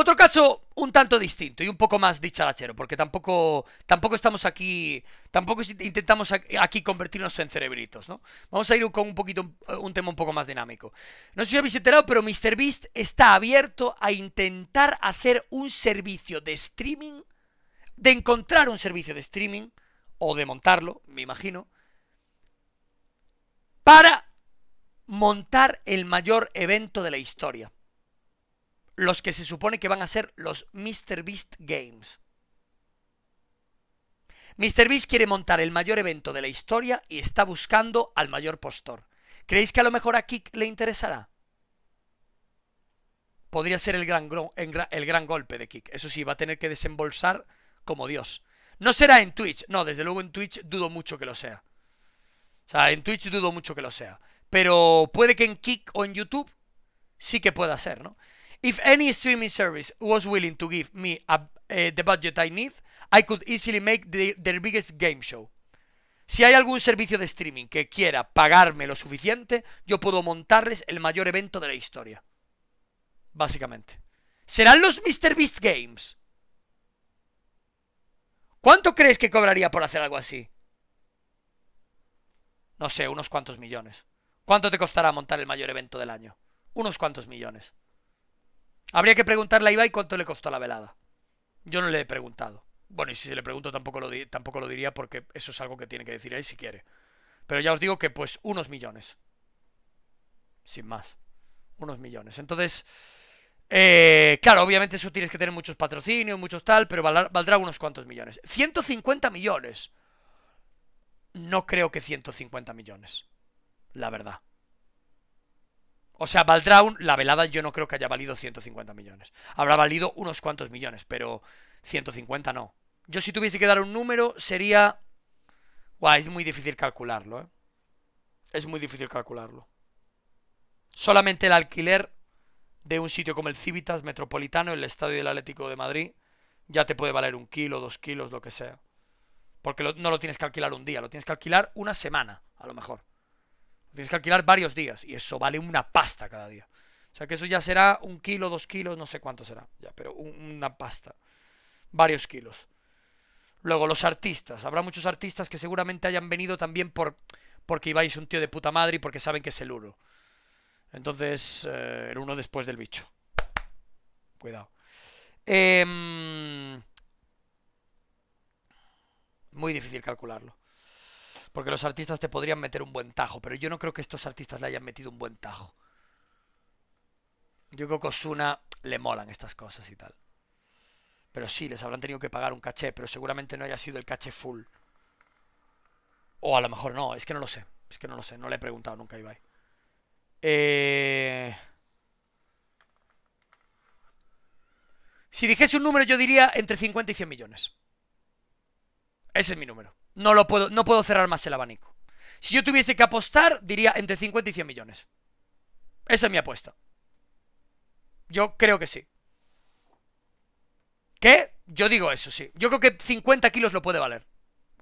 Otro caso un tanto distinto y un poco más dicharachero, porque tampoco, tampoco estamos aquí, tampoco intentamos aquí convertirnos en cerebritos, ¿no? Vamos a ir con un poquito, un tema un poco más dinámico. No sé si habéis enterado, pero MrBeast está abierto a intentar hacer un servicio de streaming, de encontrar un servicio de streaming, o de montarlo, me imagino, para montar el mayor evento de la historia los que se supone que van a ser los MrBeast Games. MrBeast quiere montar el mayor evento de la historia y está buscando al mayor postor. ¿Creéis que a lo mejor a Kik le interesará? Podría ser el gran, golpe de Kik. Eso sí, va a tener que desembolsar como Dios. No será en Twitch. No, desde luego en Twitch dudo mucho que lo sea. O sea, en Twitch dudo mucho que lo sea. Pero puede que en Kick o en YouTube sí que pueda ser, ¿no? If any streaming service was willing to give me eh, the budget I need, I could easily make the, biggest game show. Si hay algún servicio de streaming que quiera pagarme lo suficiente, yo puedo montarles el mayor evento de la historia. Básicamente. Serán los Beast Games. ¿Cuánto crees que cobraría por hacer algo así? No sé, unos cuantos millones. ¿Cuánto te costará montar el mayor evento del año? Unos cuantos millones. Habría que preguntarle a Ibai cuánto le costó la velada. Yo no le he preguntado. Bueno, y si se le pregunto tampoco lo, tampoco lo diría porque eso es algo que tiene que decir él si quiere. Pero ya os digo que pues unos millones. Sin más. Unos millones. Entonces, eh, claro, obviamente eso tienes que tener muchos patrocinios, muchos tal, pero valdrá unos cuantos millones. 150 millones. No creo que 150 millones. La verdad. O sea, Valdraun, la velada yo no creo que haya valido 150 millones. Habrá valido unos cuantos millones, pero 150 no. Yo si tuviese que dar un número sería... Guau, es muy difícil calcularlo, ¿eh? Es muy difícil calcularlo. Solamente el alquiler de un sitio como el Civitas Metropolitano, el Estadio del Atlético de Madrid, ya te puede valer un kilo, dos kilos, lo que sea. Porque no lo tienes que alquilar un día, lo tienes que alquilar una semana, a lo mejor. Tienes que alquilar varios días y eso vale una pasta cada día. O sea que eso ya será un kilo, dos kilos, no sé cuánto será, ya, pero una pasta. Varios kilos. Luego, los artistas. Habrá muchos artistas que seguramente hayan venido también por porque ibais un tío de puta madre y porque saben que es el uno. Entonces, eh, el uno después del bicho. Cuidado. Em, muy difícil calcularlo porque los artistas te podrían meter un buen tajo, pero yo no creo que estos artistas le hayan metido un buen tajo. Yo creo que Osuna le molan estas cosas y tal. Pero sí, les habrán tenido que pagar un caché, pero seguramente no haya sido el caché full. O a lo mejor no, es que no lo sé. Es que no lo sé, no le he preguntado nunca a Ibai. Eh... Si dijese un número, yo diría entre 50 y 100 millones. Ese es mi número no, lo puedo, no puedo cerrar más el abanico. Si yo tuviese que apostar, diría entre 50 y 100 millones. Esa es mi apuesta. Yo creo que sí. ¿Qué? Yo digo eso, sí. Yo creo que 50 kilos lo puede valer.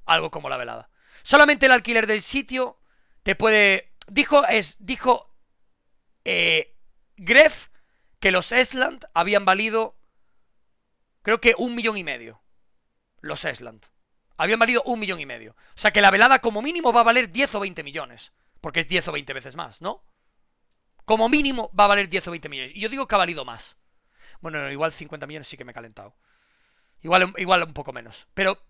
Algo como la velada. Solamente el alquiler del sitio te puede... Dijo, es, dijo eh, Gref que los Esland habían valido, creo que un millón y medio. Los Esland habían valido un millón y medio. O sea que la velada como mínimo va a valer 10 o 20 millones, porque es 10 o 20 veces más, ¿no? Como mínimo va a valer 10 o 20 millones. Y yo digo que ha valido más. Bueno, igual 50 millones sí que me he calentado. Igual, igual un poco menos. Pero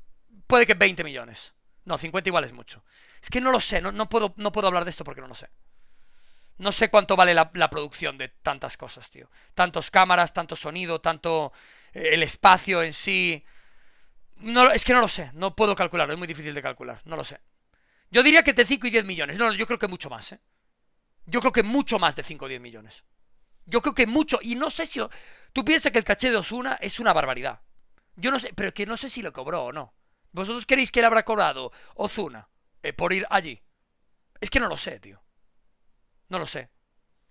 puede que 20 millones. No, 50 igual es mucho. Es que no lo sé, no, puedo, no puedo hablar de esto porque no lo sé. No sé cuánto vale la, producción de tantas cosas, tío. Tantos cámaras, tanto sonido, tanto eh, el espacio en sí. No, es que no lo sé, no puedo calcularlo, es muy difícil de calcular, no lo sé. Yo diría que de 5 y 10 millones, no, yo creo que mucho más, ¿eh? Yo creo que mucho más de 5 o 10 millones. Yo creo que mucho, y no sé si... Tú piensas que el caché de Osuna es una barbaridad. Yo no sé, pero que no sé si lo cobró o no. ¿Vosotros queréis que le habrá cobrado Ozuna eh, por ir allí? Es que no lo sé, tío. No lo sé.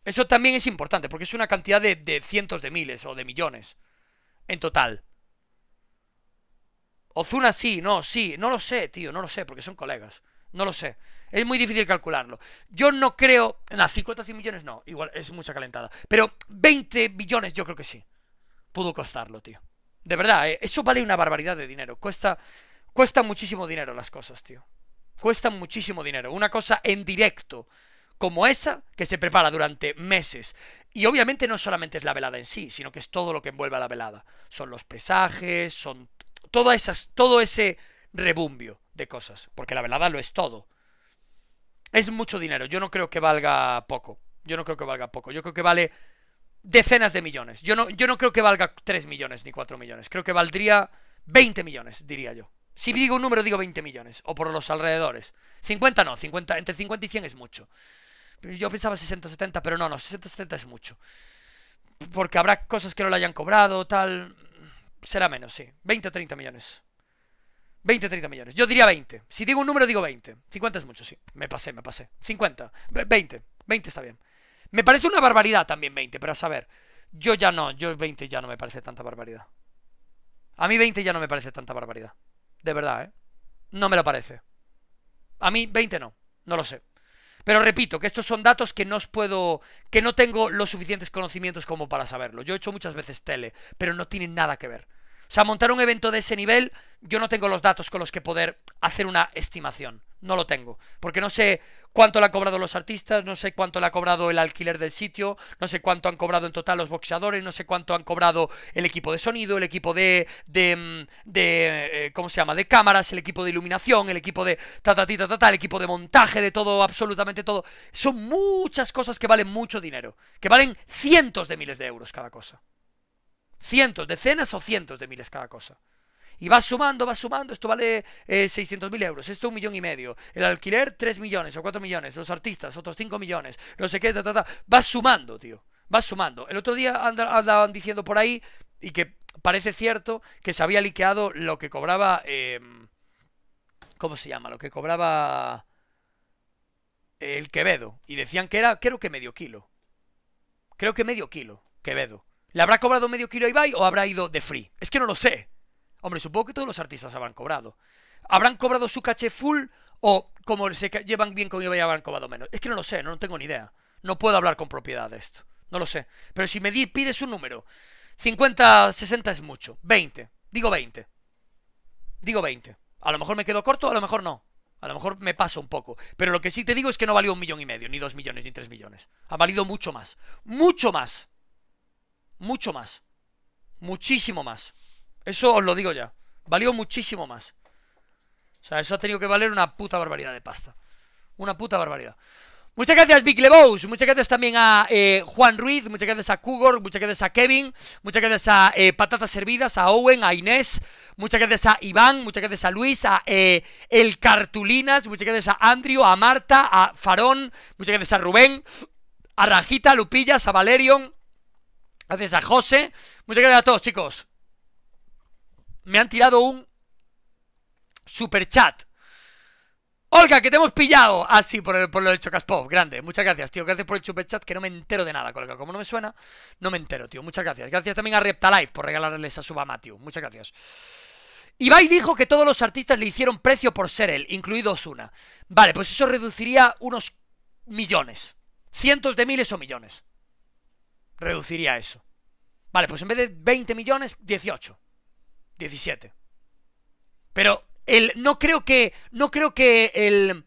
Eso también es importante, porque es una cantidad de cientos de miles o de millones en total. Ozuna sí, no, sí, no lo sé, tío, no lo sé, porque son colegas. No lo sé. Es muy difícil calcularlo. Yo no creo. ¿Las 50 100 millones no. Igual es mucha calentada. Pero 20 billones yo creo que sí. Pudo costarlo, tío. De verdad, eh, eso vale una barbaridad de dinero. Cuesta, cuesta muchísimo dinero las cosas, tío. Cuesta muchísimo dinero. Una cosa en directo como esa que se prepara durante meses. Y obviamente no solamente es la velada en sí, sino que es todo lo que envuelve a la velada. Son los presajes, son esas, todo ese rebumbio de cosas, porque la verdad lo es todo. Es mucho dinero, yo no creo que valga poco, yo no creo que valga poco, yo creo que vale decenas de millones, yo no, yo no creo que valga 3 millones ni 4 millones, creo que valdría 20 millones, diría yo. Si digo un número, digo 20 millones, o por los alrededores. 50 no, 50, entre 50 y 100 es mucho. Yo pensaba 60, 70, pero no, no, 60, 70 es mucho. Porque habrá cosas que no le hayan cobrado, tal será menos, sí. 20 o 30 millones. 20 30 millones. Yo diría 20. Si digo un número, digo 20. 50 es mucho, sí. Me pasé, me pasé. 50. 20. 20 está bien. Me parece una barbaridad también 20, pero a saber. Yo ya no. Yo 20 ya no me parece tanta barbaridad. A mí 20 ya no me parece tanta barbaridad. De verdad, ¿eh? No me lo parece. A mí 20 no. No lo sé. Pero repito, que estos son datos que no os puedo, que no tengo los suficientes conocimientos como para saberlo. Yo he hecho muchas veces tele, pero no tienen nada que ver. O sea, montar un evento de ese nivel, yo no tengo los datos con los que poder hacer una estimación. No lo tengo. Porque no sé cuánto le han cobrado los artistas, no sé cuánto le ha cobrado el alquiler del sitio, no sé cuánto han cobrado en total los boxeadores, no sé cuánto han cobrado el equipo de sonido, el equipo de, de, mm, eh, ¿cómo se llama?, de cámaras, el equipo de iluminación, el equipo de ta ta el equipo de montaje, de todo, absolutamente todo. Son muchas cosas que valen mucho dinero, que valen cientos de miles de euros cada cosa. Cientos, decenas o cientos de miles cada cosa. Y va sumando, va sumando, esto vale 600.000 eh, euros, esto un millón y medio, el alquiler 3 millones o 4 millones, los artistas otros 5 millones, no sé qué, ta, va sumando, tío, va sumando. El otro día andaban diciendo por ahí, y que parece cierto, que se había liqueado lo que cobraba... Em, ¿Cómo se llama? Lo que cobraba el Quevedo. Y decían que era, creo que medio kilo. Creo que medio kilo, Quevedo. ¿Le habrá cobrado medio kilo a Ibai o habrá ido de free? Es que no lo sé. Hombre, supongo que todos los artistas habrán cobrado. ¿Habrán cobrado su caché full o como se llevan bien con eBay habrán cobrado menos? Es que no lo sé, no, tengo ni idea. No puedo hablar con propiedad de esto. No lo sé. Pero si me pides un número, 50, 60 es mucho. 20. Digo 20. Digo 20. A lo mejor me quedo corto, a lo mejor no. A lo mejor me paso un poco. Pero lo que sí te digo es que no valió un millón y medio, ni dos millones, ni tres millones. Ha valido mucho más. Mucho más. Mucho más. Muchísimo más. Eso os lo digo ya. Valió muchísimo más. O sea, eso ha tenido que valer una puta barbaridad de pasta. Una puta barbaridad. Muchas gracias, Big Lebows. Muchas gracias también a eh, Juan Ruiz. Muchas gracias a Cougar. Muchas gracias a Kevin. Muchas gracias a eh, Patatas Servidas, a Owen, a Inés. Muchas gracias a Iván. Muchas gracias a Luis, a eh, El Cartulinas. Muchas gracias a Andrew, a Marta, a Farón. Muchas gracias a Rubén, a Rajita, a Lupillas, a Valerion. Gracias a José. Muchas gracias a todos, chicos me han tirado un super chat. Olga, que te hemos pillado. Ah, sí, por, el, por lo del Grande. Muchas gracias, tío. Gracias por el superchat, que no me entero de nada, colega. Como no me suena, no me entero, tío. Muchas gracias. Gracias también a Reptalife por regalarles esa suba a Muchas gracias. Ibai dijo que todos los artistas le hicieron precio por ser él, incluido Osuna. Vale, pues eso reduciría unos millones. Cientos de miles o millones. Reduciría eso. Vale, pues en vez de 20 millones, 18. 17. Pero el, no creo que. No creo que el.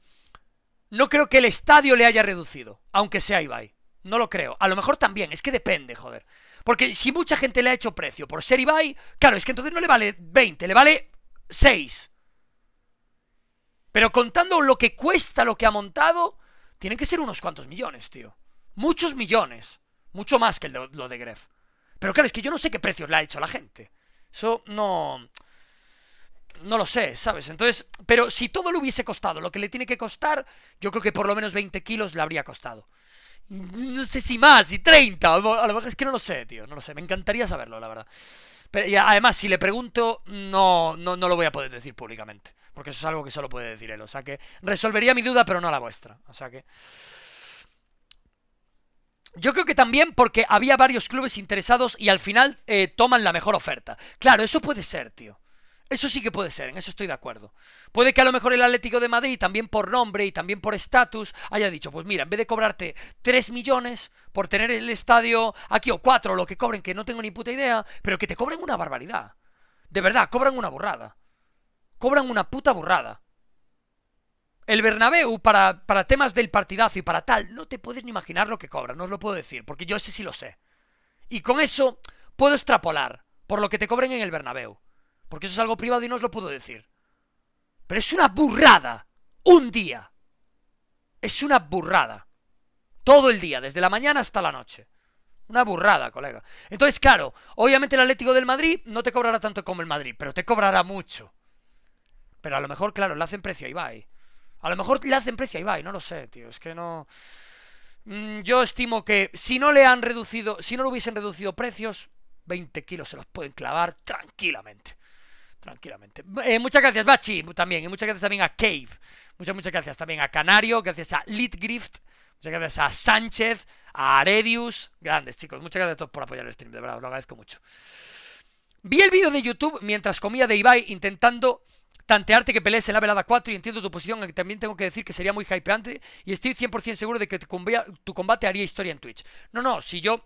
No creo que el estadio le haya reducido, aunque sea Ibai. No lo creo. A lo mejor también, es que depende, joder. Porque si mucha gente le ha hecho precio por ser Ibai, claro, es que entonces no le vale 20, le vale 6. Pero contando lo que cuesta lo que ha montado, tienen que ser unos cuantos millones, tío. Muchos millones. Mucho más que lo de Gref. Pero claro, es que yo no sé qué precios le ha hecho a la gente. Eso no... No lo sé, ¿sabes? Entonces, pero si todo le hubiese costado lo que le tiene que costar, yo creo que por lo menos 20 kilos le habría costado. No sé si más, si 30. A lo mejor es que no lo sé, tío. No lo sé. Me encantaría saberlo, la verdad. Pero y además, si le pregunto, no, no, no, lo voy a poder decir públicamente. Porque eso es algo que solo puede decir él. O sea que resolvería mi duda, pero no la vuestra. O sea que. Yo creo que también porque había varios clubes interesados y al final eh, toman la mejor oferta. Claro, eso puede ser, tío. Eso sí que puede ser, en eso estoy de acuerdo. Puede que a lo mejor el Atlético de Madrid, también por nombre y también por estatus, haya dicho, pues mira, en vez de cobrarte 3 millones por tener el estadio aquí o 4, lo que cobren, que no tengo ni puta idea, pero que te cobren una barbaridad. De verdad, cobran una burrada. Cobran una puta burrada. El Bernabéu, para, temas del partidazo y para tal, no te puedes ni imaginar lo que cobra, no os lo puedo decir, porque yo ese sí lo sé. Y con eso puedo extrapolar por lo que te cobren en el Bernabéu, porque eso es algo privado y no os lo puedo decir. Pero es una burrada, un día. Es una burrada. Todo el día, desde la mañana hasta la noche. Una burrada, colega. Entonces, claro, obviamente el Atlético del Madrid no te cobrará tanto como el Madrid, pero te cobrará mucho. Pero a lo mejor, claro, le hacen precio y Ibai. A lo mejor le hacen precio a Ibai, no lo sé, tío. Es que no. Mm, yo estimo que si no le han reducido, si no lo hubiesen reducido precios, 20 kilos se los pueden clavar tranquilamente. Tranquilamente. Eh, muchas gracias, Bachi, también. Y muchas gracias también a Cave. Muchas, muchas gracias también a Canario. Gracias a Litgrift. Muchas gracias a Sánchez, a Aredius. Grandes, chicos. Muchas gracias a todos por apoyar el stream. De verdad, lo agradezco mucho. Vi el vídeo de YouTube mientras comía de Ibai intentando tantearte que pelees en la velada 4 y entiendo tu posición, también tengo que decir que sería muy hypeante y estoy 100% seguro de que tu, combate haría historia en Twitch. No, no, si yo,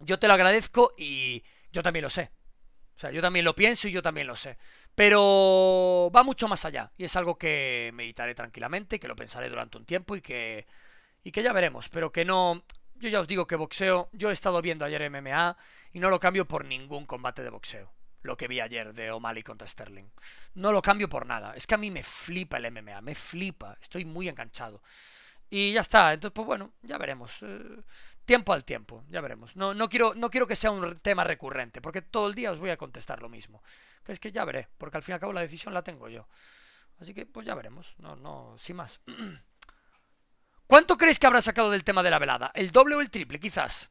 yo te lo agradezco y yo también lo sé. O sea, yo también lo pienso y yo también lo sé. Pero va mucho más allá. Y es algo que meditaré tranquilamente, que lo pensaré durante un tiempo y que, y que ya veremos. Pero que no... Yo ya os digo que boxeo, yo he estado viendo ayer MMA y no lo cambio por ningún combate de boxeo lo que vi ayer de O'Malley contra Sterling. No lo cambio por nada. Es que a mí me flipa el MMA, me flipa. Estoy muy enganchado. Y ya está. Entonces, pues bueno, ya veremos. Eh, tiempo al tiempo, ya veremos. No, no, quiero, no quiero que sea un tema recurrente, porque todo el día os voy a contestar lo mismo. es que ya veré, porque al fin y al cabo la decisión la tengo yo. Así que, pues ya veremos. No, no, sin más. ¿Cuánto creéis que habrá sacado del tema de la velada? ¿El doble o el triple, quizás?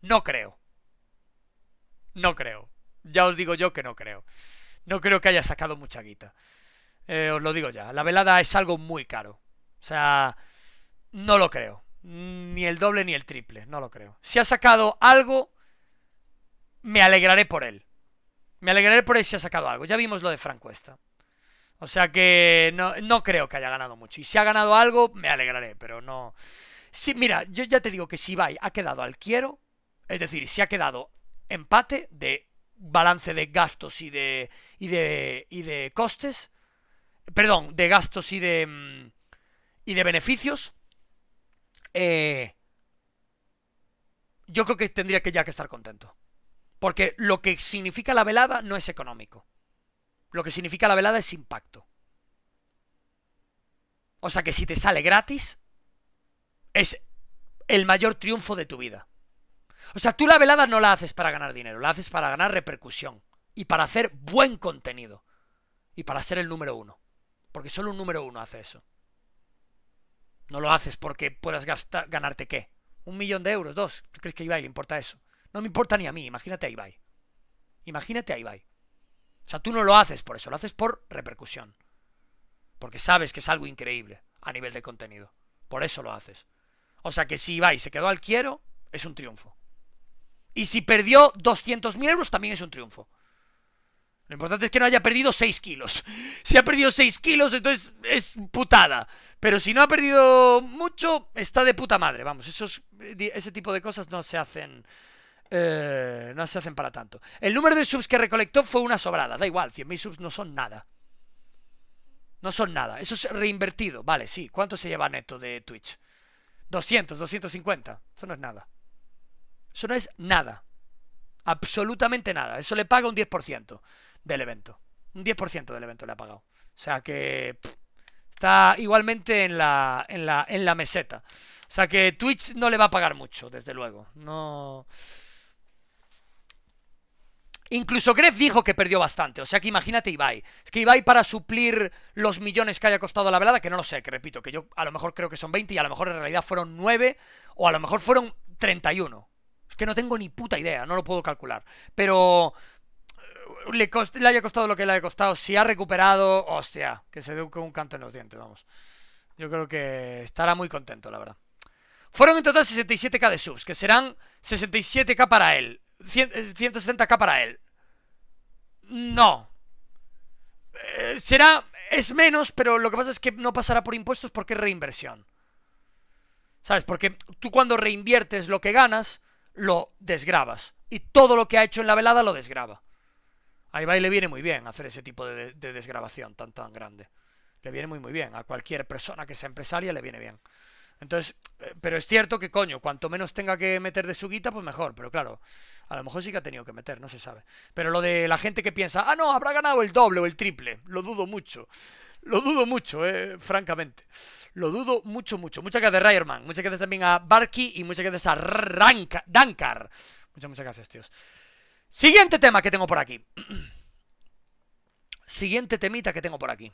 No creo. No creo ya os digo yo que no creo. No creo que haya sacado mucha guita. Eh, os lo digo ya. La velada es algo muy caro. O sea, no lo creo. Mm, ni el doble ni el triple. No lo creo. Si ha sacado algo, me alegraré por él. Me alegraré por él si ha sacado algo. Ya vimos lo de Francuesta. O sea que no, creo que haya ganado mucho. Y si ha ganado algo, me alegraré, pero no. si mira, yo ya te digo que si Ibai ha quedado al quiero, es decir, si ha quedado empate de balance de gastos y de, y de, y de costes, perdón, de gastos y de, mm, y de beneficios, eh, yo creo que tendría que ya que estar contento. Porque lo que significa la velada no es económico. Lo que significa la velada es impacto. O sea que si te sale gratis, es el mayor triunfo de tu vida. O sea, tú la velada no la haces para ganar dinero, la haces para ganar repercusión y para hacer buen contenido y para ser el número uno. Porque solo un número uno hace eso. No lo haces porque puedas gastar, ganarte qué. Un millón de euros, dos. crees que a Ibai le importa eso? No me importa ni a mí, imagínate a Ibai. Imagínate a Ibai. O sea, tú no lo haces por eso, lo haces por repercusión. Porque sabes que es algo increíble a nivel de contenido. Por eso lo haces. O sea que si Ibai se quedó al quiero, es un triunfo. Y si perdió 200.000 euros, también es un triunfo. Lo importante es que no haya perdido 6 kilos. Si ha perdido 6 kilos, entonces es putada. Pero si no ha perdido mucho, está de puta madre. Vamos, eh, ese tipo de cosas no se hacen. Eh, no se hacen para tanto. El número de subs que recolectó fue una sobrada. Da igual, 100.000 subs no son nada. No son nada. Eso es reinvertido. Vale, sí. ¿Cuánto se lleva neto de Twitch? 200, 250. Eso no es nada. Eso no es nada. Absolutamente nada. Eso le paga un 10% del evento. Un 10% del evento le ha pagado. O sea que está igualmente en la, en, la, meseta. O sea que Twitch no le va a pagar mucho, desde luego. No. Incluso Gref dijo que perdió bastante, o sea que imagínate Ibai. Es que Ibai para suplir los millones que haya costado la velada, que no lo sé, que repito, que yo a lo mejor creo que son 20 y a lo mejor en realidad fueron 9 o a lo mejor fueron 31. Es que no tengo ni puta idea, no lo puedo calcular. Pero eh, le, haya costado lo que le haya costado, si ha recuperado, hostia, que se dé un canto en los dientes, vamos. Yo creo que estará muy contento, la verdad. Fueron en total 67k de subs, que serán 67k para él, 170k eh, para él. No. Eh, será, es menos, pero lo que pasa es que no pasará por impuestos porque es reinversión. ¿Sabes? Porque tú cuando reinviertes lo que ganas, lo desgrabas. Y todo lo que ha hecho en la velada lo desgraba. va y le viene muy bien hacer ese tipo de, de desgrabación tan tan grande. Le viene muy muy bien. A cualquier persona que sea empresaria le viene bien. Entonces, eh, pero es cierto que, coño, cuanto menos tenga que meter de su guita, pues mejor. Pero claro, a lo mejor sí que ha tenido que meter, no se sabe. Pero lo de la gente que piensa, ah, no, habrá ganado el doble o el triple, lo dudo mucho. Lo dudo mucho, eh, francamente. Lo dudo mucho, mucho. Muchas gracias, Ryerman. Muchas gracias también a Barky y muchas gracias a Ranka, Dankar. Muchas, muchas gracias, tíos. Siguiente tema que tengo por aquí. Siguiente temita que tengo por aquí.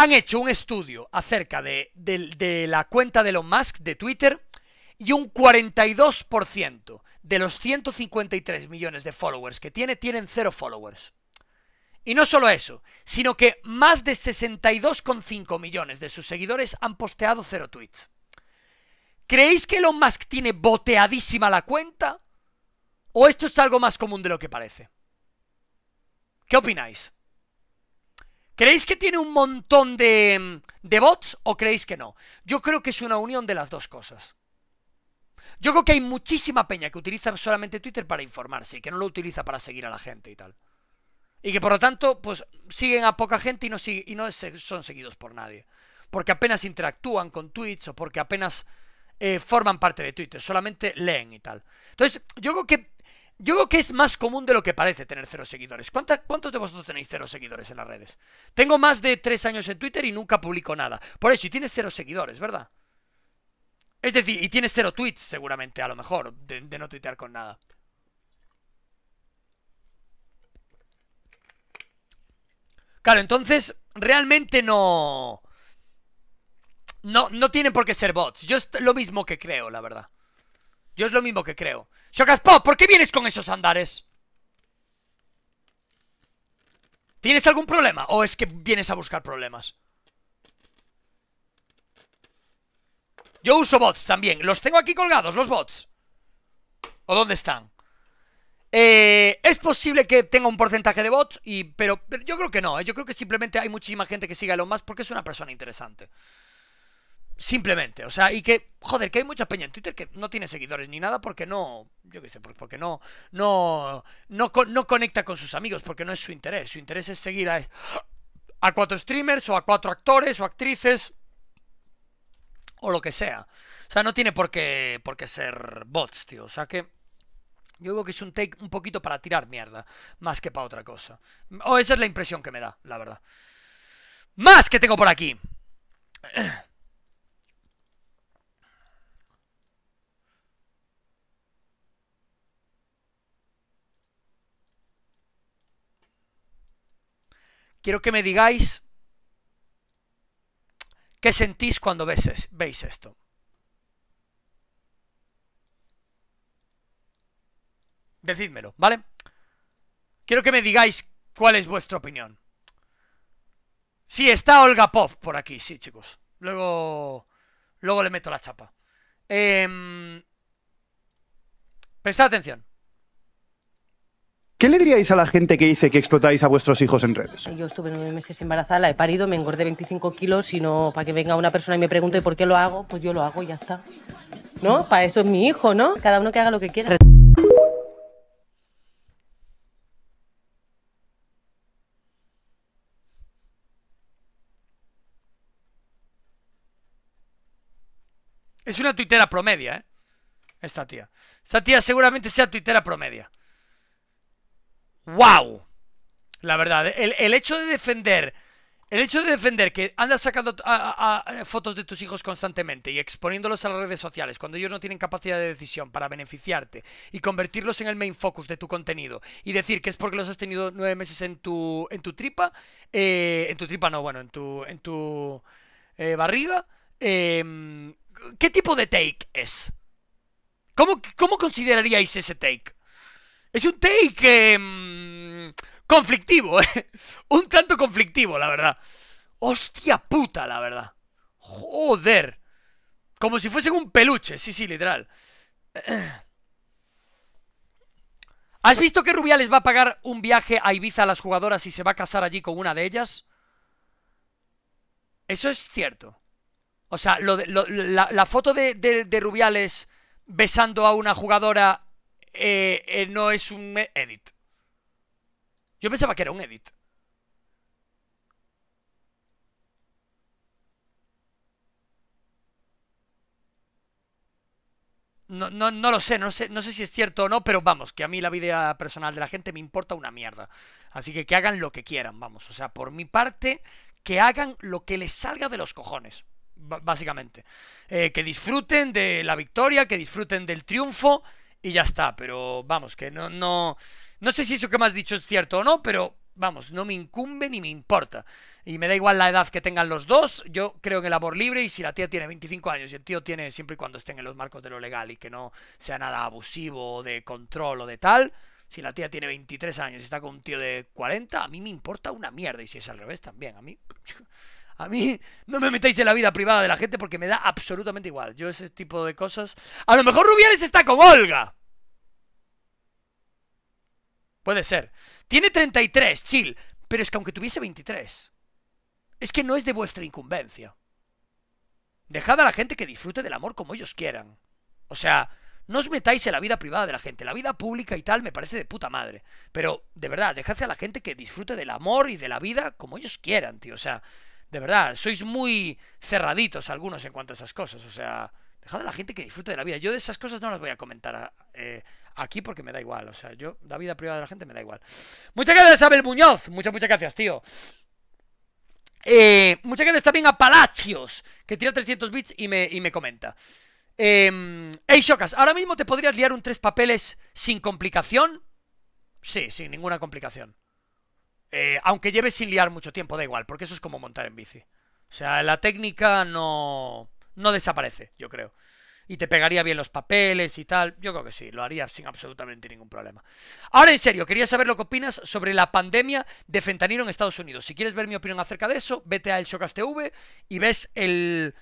han hecho un estudio acerca de, la cuenta de Elon Musk de Twitter y un 42% de los 153 millones de followers que tiene tienen cero followers. Y no solo eso, sino que más de 62,5 millones de sus seguidores han posteado cero tweets. ¿Creéis que Elon Musk tiene boteadísima la cuenta? ¿O esto es algo más común de lo que parece? ¿Qué opináis? ¿Creéis que tiene un montón de, de bots o creéis que no? Yo creo que es una unión de las dos cosas. Yo creo que hay muchísima peña que utiliza solamente Twitter para informarse y que no lo utiliza para seguir a la gente y tal. Y que por lo tanto, pues siguen a poca gente y no, no son seguidos por nadie. Porque apenas interactúan con tweets o porque apenas eh, forman parte de Twitter, solamente leen y tal. Entonces, yo creo que yo creo que es más común de lo que parece tener cero seguidores. ¿Cuántos de vosotros tenéis cero seguidores en las redes? Tengo más de tres años en Twitter y nunca publico nada. Por eso, y tienes cero seguidores, ¿verdad? Es decir, y tienes cero tweets seguramente, a lo mejor, de, no tuitear con nada. Claro, entonces, realmente no... No, no tienen por qué ser bots. Yo es lo mismo que creo, la verdad. Yo es lo mismo que creo. Shokaspo, ¿por qué vienes con esos andares? ¿Tienes algún problema? ¿O es que vienes a buscar problemas? Yo uso bots también. Los tengo aquí colgados, los bots. ¿O dónde están? Eh, es posible que tenga un porcentaje de bots, y, pero, yo creo que no. ¿eh? Yo creo que simplemente hay muchísima gente que siga a Elon porque es una persona interesante. Simplemente, o sea, y que, joder, que hay mucha peña en Twitter que no tiene seguidores ni nada porque no, yo qué sé, porque no, no, no, conecta con sus amigos, porque no es su interés. Su interés es seguir a, a cuatro streamers o a cuatro actores o actrices o lo que sea. O sea, no tiene por qué, por qué ser bots, tío. O sea que yo digo que es un take un poquito para tirar mierda, más que para otra cosa. O esa es la impresión que me da, la verdad. Más que tengo por aquí. quiero que me digáis qué sentís cuando veis, veis esto. Decídmelo, ¿vale? Quiero que me digáis cuál es vuestra opinión. Sí, está Olga Pop por aquí, sí, chicos. Luego, luego le meto la chapa. Em, prestad atención. ¿Qué le diríais a la gente que dice que explotáis a vuestros hijos en redes? Yo estuve nueve meses embarazada, la he parido, me engordé 25 kilos y no para que venga una persona y me pregunte por qué lo hago, pues yo lo hago y ya está. ¿No? Para eso es mi hijo, ¿no? Cada uno que haga lo que quiera. Es una tuitera promedia, ¿eh? Esta tía. Esta tía seguramente sea tuitera promedia wow. La verdad, el, hecho de defender... El hecho de defender que andas sacando eh, fotos de tus hijos constantemente y exponiéndolos a las redes sociales cuando ellos no tienen capacidad de decisión para beneficiarte y convertirlos en el main focus de tu contenido y decir que es porque los has tenido nueve meses en tu, en tu tripa, eh, en tu tripa no, bueno, en tu, en tu eh, barriga, em, ¿qué tipo de take es? ¿Cómo, ¿Cómo consideraríais ese take? Es un take em, conflictivo, ¿eh? Un tanto conflictivo, la verdad. Hostia puta, la verdad. Joder. Como si fuesen un peluche, sí, sí, literal. ¿Has visto que Rubiales va a pagar un viaje a Ibiza a las jugadoras y se va a casar allí con una de ellas? Eso es cierto. O sea, la, foto de Rubiales besando a una jugadora eh, no es un e-, edit. Yo pensaba que era un edit. No, no, no, lo sé, no sé, no sé si es cierto o no, pero vamos, que a mí la vida personal de la gente me importa una mierda. Así que que hagan lo que quieran, vamos. O sea, por mi parte, que hagan lo que les salga de los cojones, básicamente. Eh, que disfruten de la victoria, que disfruten del triunfo, y ya está. Pero vamos, que no, no, no sé si eso que me has dicho es cierto o no, pero vamos, no me incumbe ni me importa. Y me da igual la edad que tengan los dos, yo creo en el amor libre y si la tía tiene 25 años y el tío tiene siempre y cuando estén en los marcos de lo legal y que no sea nada abusivo o de control o de tal, si la tía tiene 23 años y está con un tío de 40, a mí me importa una mierda y si es al revés también, a mí... A mí no me metáis en la vida privada de la gente porque me da absolutamente igual. Yo ese tipo de cosas... A lo mejor Rubiales está con Olga. Puede ser. Tiene 33, chill. Pero es que aunque tuviese 23, es que no es de vuestra incumbencia. Dejad a la gente que disfrute del amor como ellos quieran. O sea, no os metáis en la vida privada de la gente. La vida pública y tal me parece de puta madre. Pero, de verdad, dejad a la gente que disfrute del amor y de la vida como ellos quieran, tío. O sea, de verdad, sois muy cerraditos algunos en cuanto a esas cosas. O sea, dejad a la gente que disfrute de la vida. Yo de esas cosas no las voy a comentar eh, aquí porque me da igual. O sea, yo, la vida privada de la gente me da igual. Muchas gracias, Abel Muñoz. Muchas, muchas gracias, tío. Eh, muchas gracias también a Palacios, que tira 300 bits y me, comenta. Ey, em, hey, ¿ahora mismo te podrías liar un tres papeles sin complicación? Sí, sin ninguna complicación. Eh, aunque lleves sin liar mucho tiempo, da igual, porque eso es como montar en bici. O sea, la técnica no, no desaparece, yo creo. Y te pegaría bien los papeles y tal. Yo creo que sí, lo haría sin absolutamente ningún problema. Ahora en serio, quería saber lo que opinas sobre la pandemia de fentanilo en Estados Unidos. Si quieres ver mi opinión acerca de eso, vete a El Shock y ves el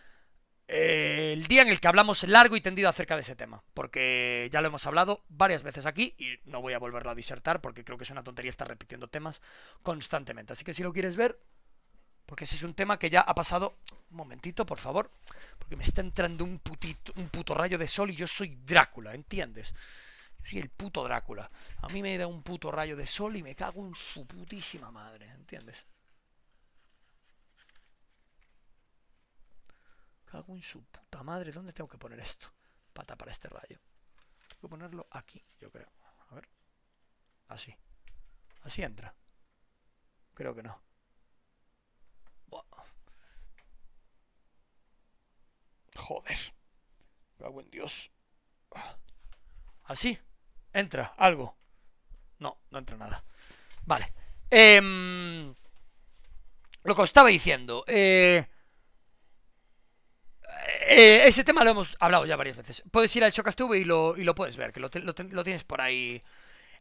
eh, el día en el que hablamos largo y tendido acerca de ese tema, porque ya lo hemos hablado varias veces aquí y no voy a volverlo a disertar porque creo que es una tontería estar repitiendo temas constantemente. Así que si lo quieres ver, porque ese es un tema que ya ha pasado... Un momentito, por favor, porque me está entrando un, putito, un puto rayo de sol y yo soy Drácula, ¿entiendes? Yo soy el puto Drácula. A mí me da un puto rayo de sol y me cago en su putísima madre, ¿entiendes? Cago en su puta madre. ¿Dónde tengo que poner esto? Pata Para este rayo. Tengo que ponerlo aquí, yo creo. A ver. Así. Así entra. Creo que no. Buah. Joder. Cago en Dios. Así. Entra algo. No, no entra nada. Vale. Eh, lo que os estaba diciendo. Eh, eh, ese tema lo hemos hablado ya varias veces. Puedes ir al Chocastube y lo, y lo puedes ver, que lo, tienes por ahí.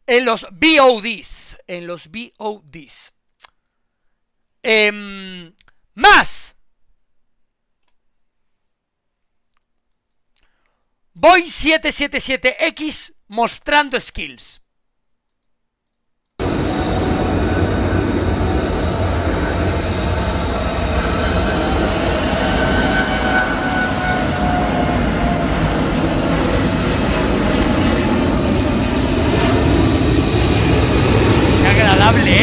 En los BODs. En los BODs. Em, más. Voy 777 x mostrando skills. ¡Wow! ¿eh?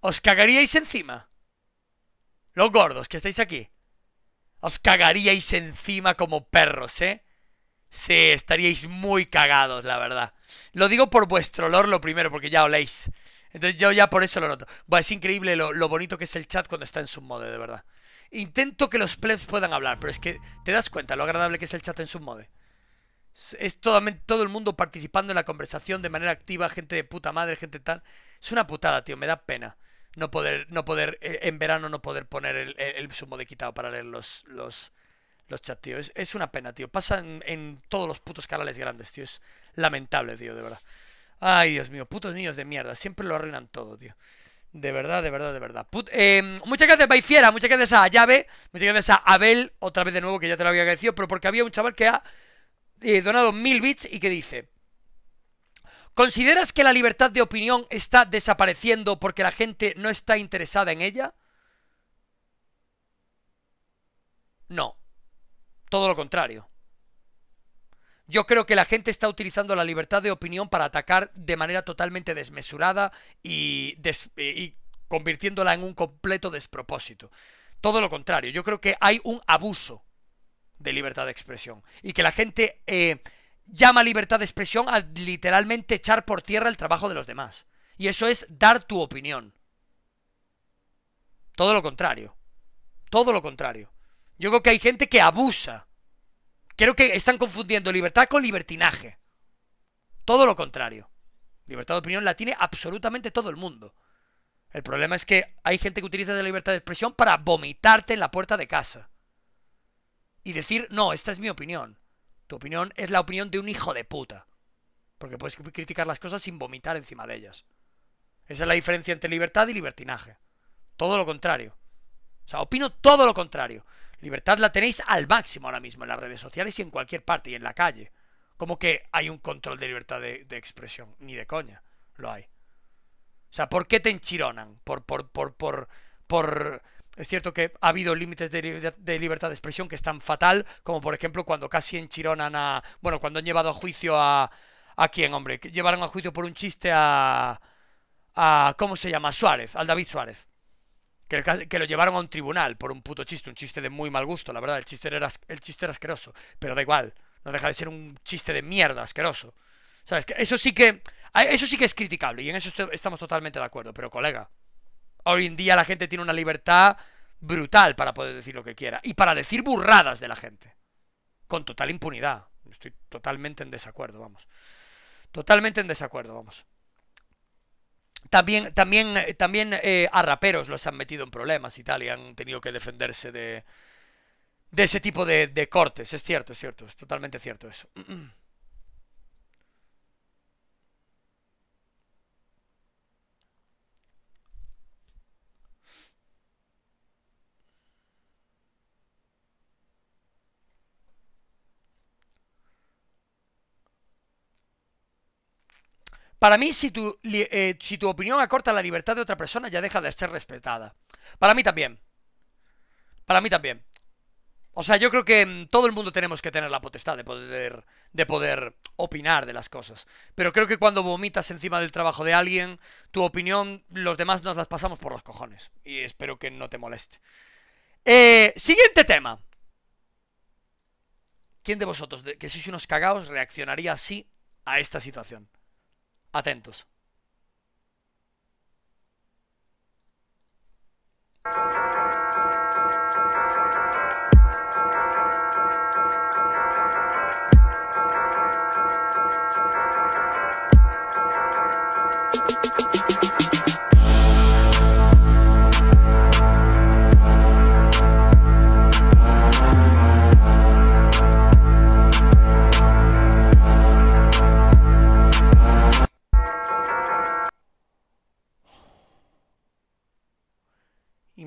¿Os cagaríais encima? Los gordos que estáis aquí. Os cagaríais encima como perros, ¿eh? Sí, estaríais muy cagados, la verdad. Lo digo por vuestro olor lo primero, porque ya oléis. Entonces yo ya por eso lo noto. Bueno, es increíble lo, lo bonito que es el chat cuando está en su modo, de verdad. Intento que los plebs puedan hablar, pero es que te das cuenta lo agradable que es el chat en Submode. Es todo, el mundo participando en la conversación de manera activa, gente de puta madre, gente tal. Es una putada, tío, me da pena no poder, no poder eh, en verano no poder poner el, submode quitado para leer los, los, los chats, tío. Es, una pena, tío. Pasa en, en, todos los putos canales grandes, tío. Es lamentable, tío, de verdad. Ay, Dios mío, putos niños de mierda. Siempre lo arruinan todo, tío. De verdad, de verdad, de verdad. Em, muchas gracias, Baifiera. Muchas gracias a Llave. Muchas gracias a Abel. Otra vez de nuevo, que ya te lo había agradecido. Pero porque había un chaval que ha eh, donado mil bits y que dice: ¿Consideras que la libertad de opinión está desapareciendo porque la gente no está interesada en ella? No. Todo lo contrario. Yo creo que la gente está utilizando la libertad de opinión para atacar de manera totalmente desmesurada y, convirtiéndola en un completo despropósito. Todo lo contrario, yo creo que hay un abuso de libertad de expresión y que la gente eh, llama libertad de expresión a literalmente echar por tierra el trabajo de los demás. Y eso es dar tu opinión. Todo lo contrario. Todo lo contrario. Yo creo que hay gente que abusa Creo que están confundiendo libertad con libertinaje. Todo lo contrario. Libertad de opinión la tiene absolutamente todo el mundo. El problema es que hay gente que utiliza la libertad de expresión para vomitarte en la puerta de casa. Y decir, no, esta es mi opinión. Tu opinión es la opinión de un hijo de puta. Porque puedes criticar las cosas sin vomitar encima de ellas. Esa es la diferencia entre libertad y libertinaje. Todo lo contrario. O sea, opino todo lo contrario. Libertad la tenéis al máximo ahora mismo en las redes sociales y en cualquier parte y en la calle. Como que hay un control de libertad de, expresión. Ni de coña lo hay. O sea, ¿por qué te enchironan? Por, por, por, por, por... Es cierto que ha habido límites de, libertad de expresión que están fatal, como por ejemplo cuando casi enchironan a... Bueno, cuando han llevado a juicio a... ¿A quién, hombre? Llevaron a juicio por un chiste a... a ¿Cómo se llama? Suárez, al David Suárez. Que, lo llevaron a un tribunal por un puto chiste, un chiste de muy mal gusto, la verdad, el chiste era, el chiste asqueroso, pero da igual, no deja de ser un chiste de mierda asqueroso. ¿Sabes? Que eso sí que ah, eso sí que es criticable y en eso estamos totalmente de acuerdo, pero colega, hoy en día la gente tiene una libertad brutal para poder decir lo que quiera y para decir burradas de la gente con total impunidad. Estoy totalmente en desacuerdo, vamos. Totalmente en desacuerdo, vamos también, también, eh, también eh, a raperos los han metido en problemas y tal, y han tenido que defenderse de, de ese tipo de cortes. Es cierto, es cierto, es totalmente cierto eso. Para mí, eh, si tu, opinión acorta la libertad de otra persona, ya deja de ser respetada. Para mí también. Para mí también. O sea, yo creo que mm, todo el mundo tenemos que tener la potestad de poder, de poder opinar de las cosas. Pero creo que cuando vomitas encima del trabajo de alguien, tu opinión, los demás nos las pasamos por los cojones. Y espero que no te moleste. Eh, siguiente tema. ¿Quién de vosotros, que sois unos cagaos, reaccionaría así a esta situación? Atentos.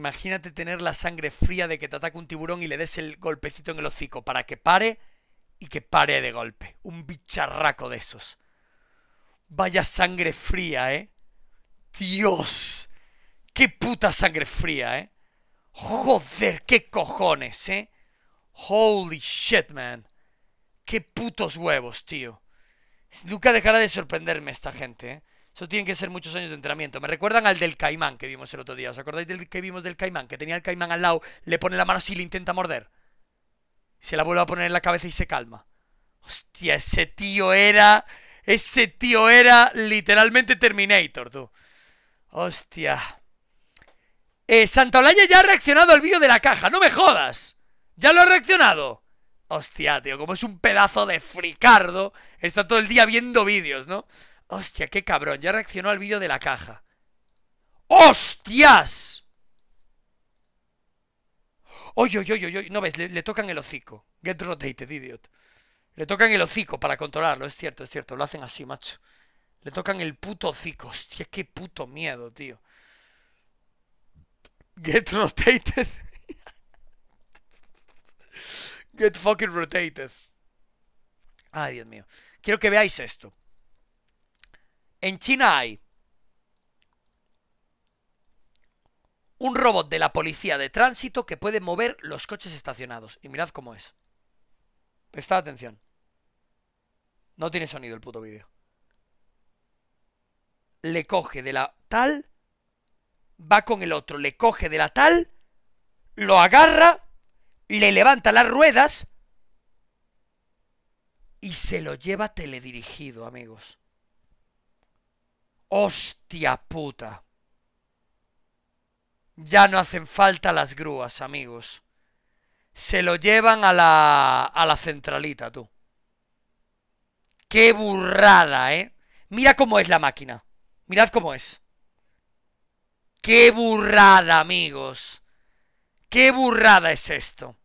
Imagínate tener la sangre fría de que te ataque un tiburón y le des el golpecito en el hocico para que pare y que pare de golpe. Un bicharraco de esos. Vaya sangre fría, ¿eh? Dios. Qué puta sangre fría, ¿eh? Joder, qué cojones, ¿eh? Holy shit, man. Qué putos huevos, tío. Nunca dejará de sorprenderme esta gente, ¿eh? Eso tiene que ser muchos años de entrenamiento. Me recuerdan al del caimán que vimos el otro día. ¿Os acordáis del que vimos del caimán? Que tenía el caimán al lado, le pone la mano así y le intenta morder. Se la vuelve a poner en la cabeza y se calma. Hostia, ese tío era... Ese tío era literalmente Terminator, tú. Hostia. Eh, Olaya ya ha reaccionado al vídeo de la caja. ¡No me jodas! ¿Ya lo ha reaccionado? Hostia, tío, como es un pedazo de fricardo. Está todo el día viendo vídeos, ¿no? Hostia, qué cabrón. Ya reaccionó al vídeo de la caja. ¡Hostias! Oye, oye, oye, oye. No ves, le, tocan el hocico. Get rotated, idiot. Le tocan el hocico para controlarlo. Es cierto, es cierto. Lo hacen así, macho. Le tocan el puto hocico. Hostia, qué puto miedo, tío. Get rotated. Get fucking rotated. Ay, Dios mío. Quiero que veáis esto. En China hay un robot de la policía de tránsito que puede mover los coches estacionados. Y mirad cómo es. Prestad atención. No tiene sonido el puto vídeo. Le coge de la tal, va con el otro, le coge de la tal, lo agarra, le levanta las ruedas y se lo lleva teledirigido, amigos. Hostia puta. Ya no hacen falta las grúas, amigos. Se lo llevan a la, a la centralita, tú. Qué burrada, ¿eh? Mira cómo es la máquina. Mirad cómo es. Qué burrada, amigos. Qué burrada es esto.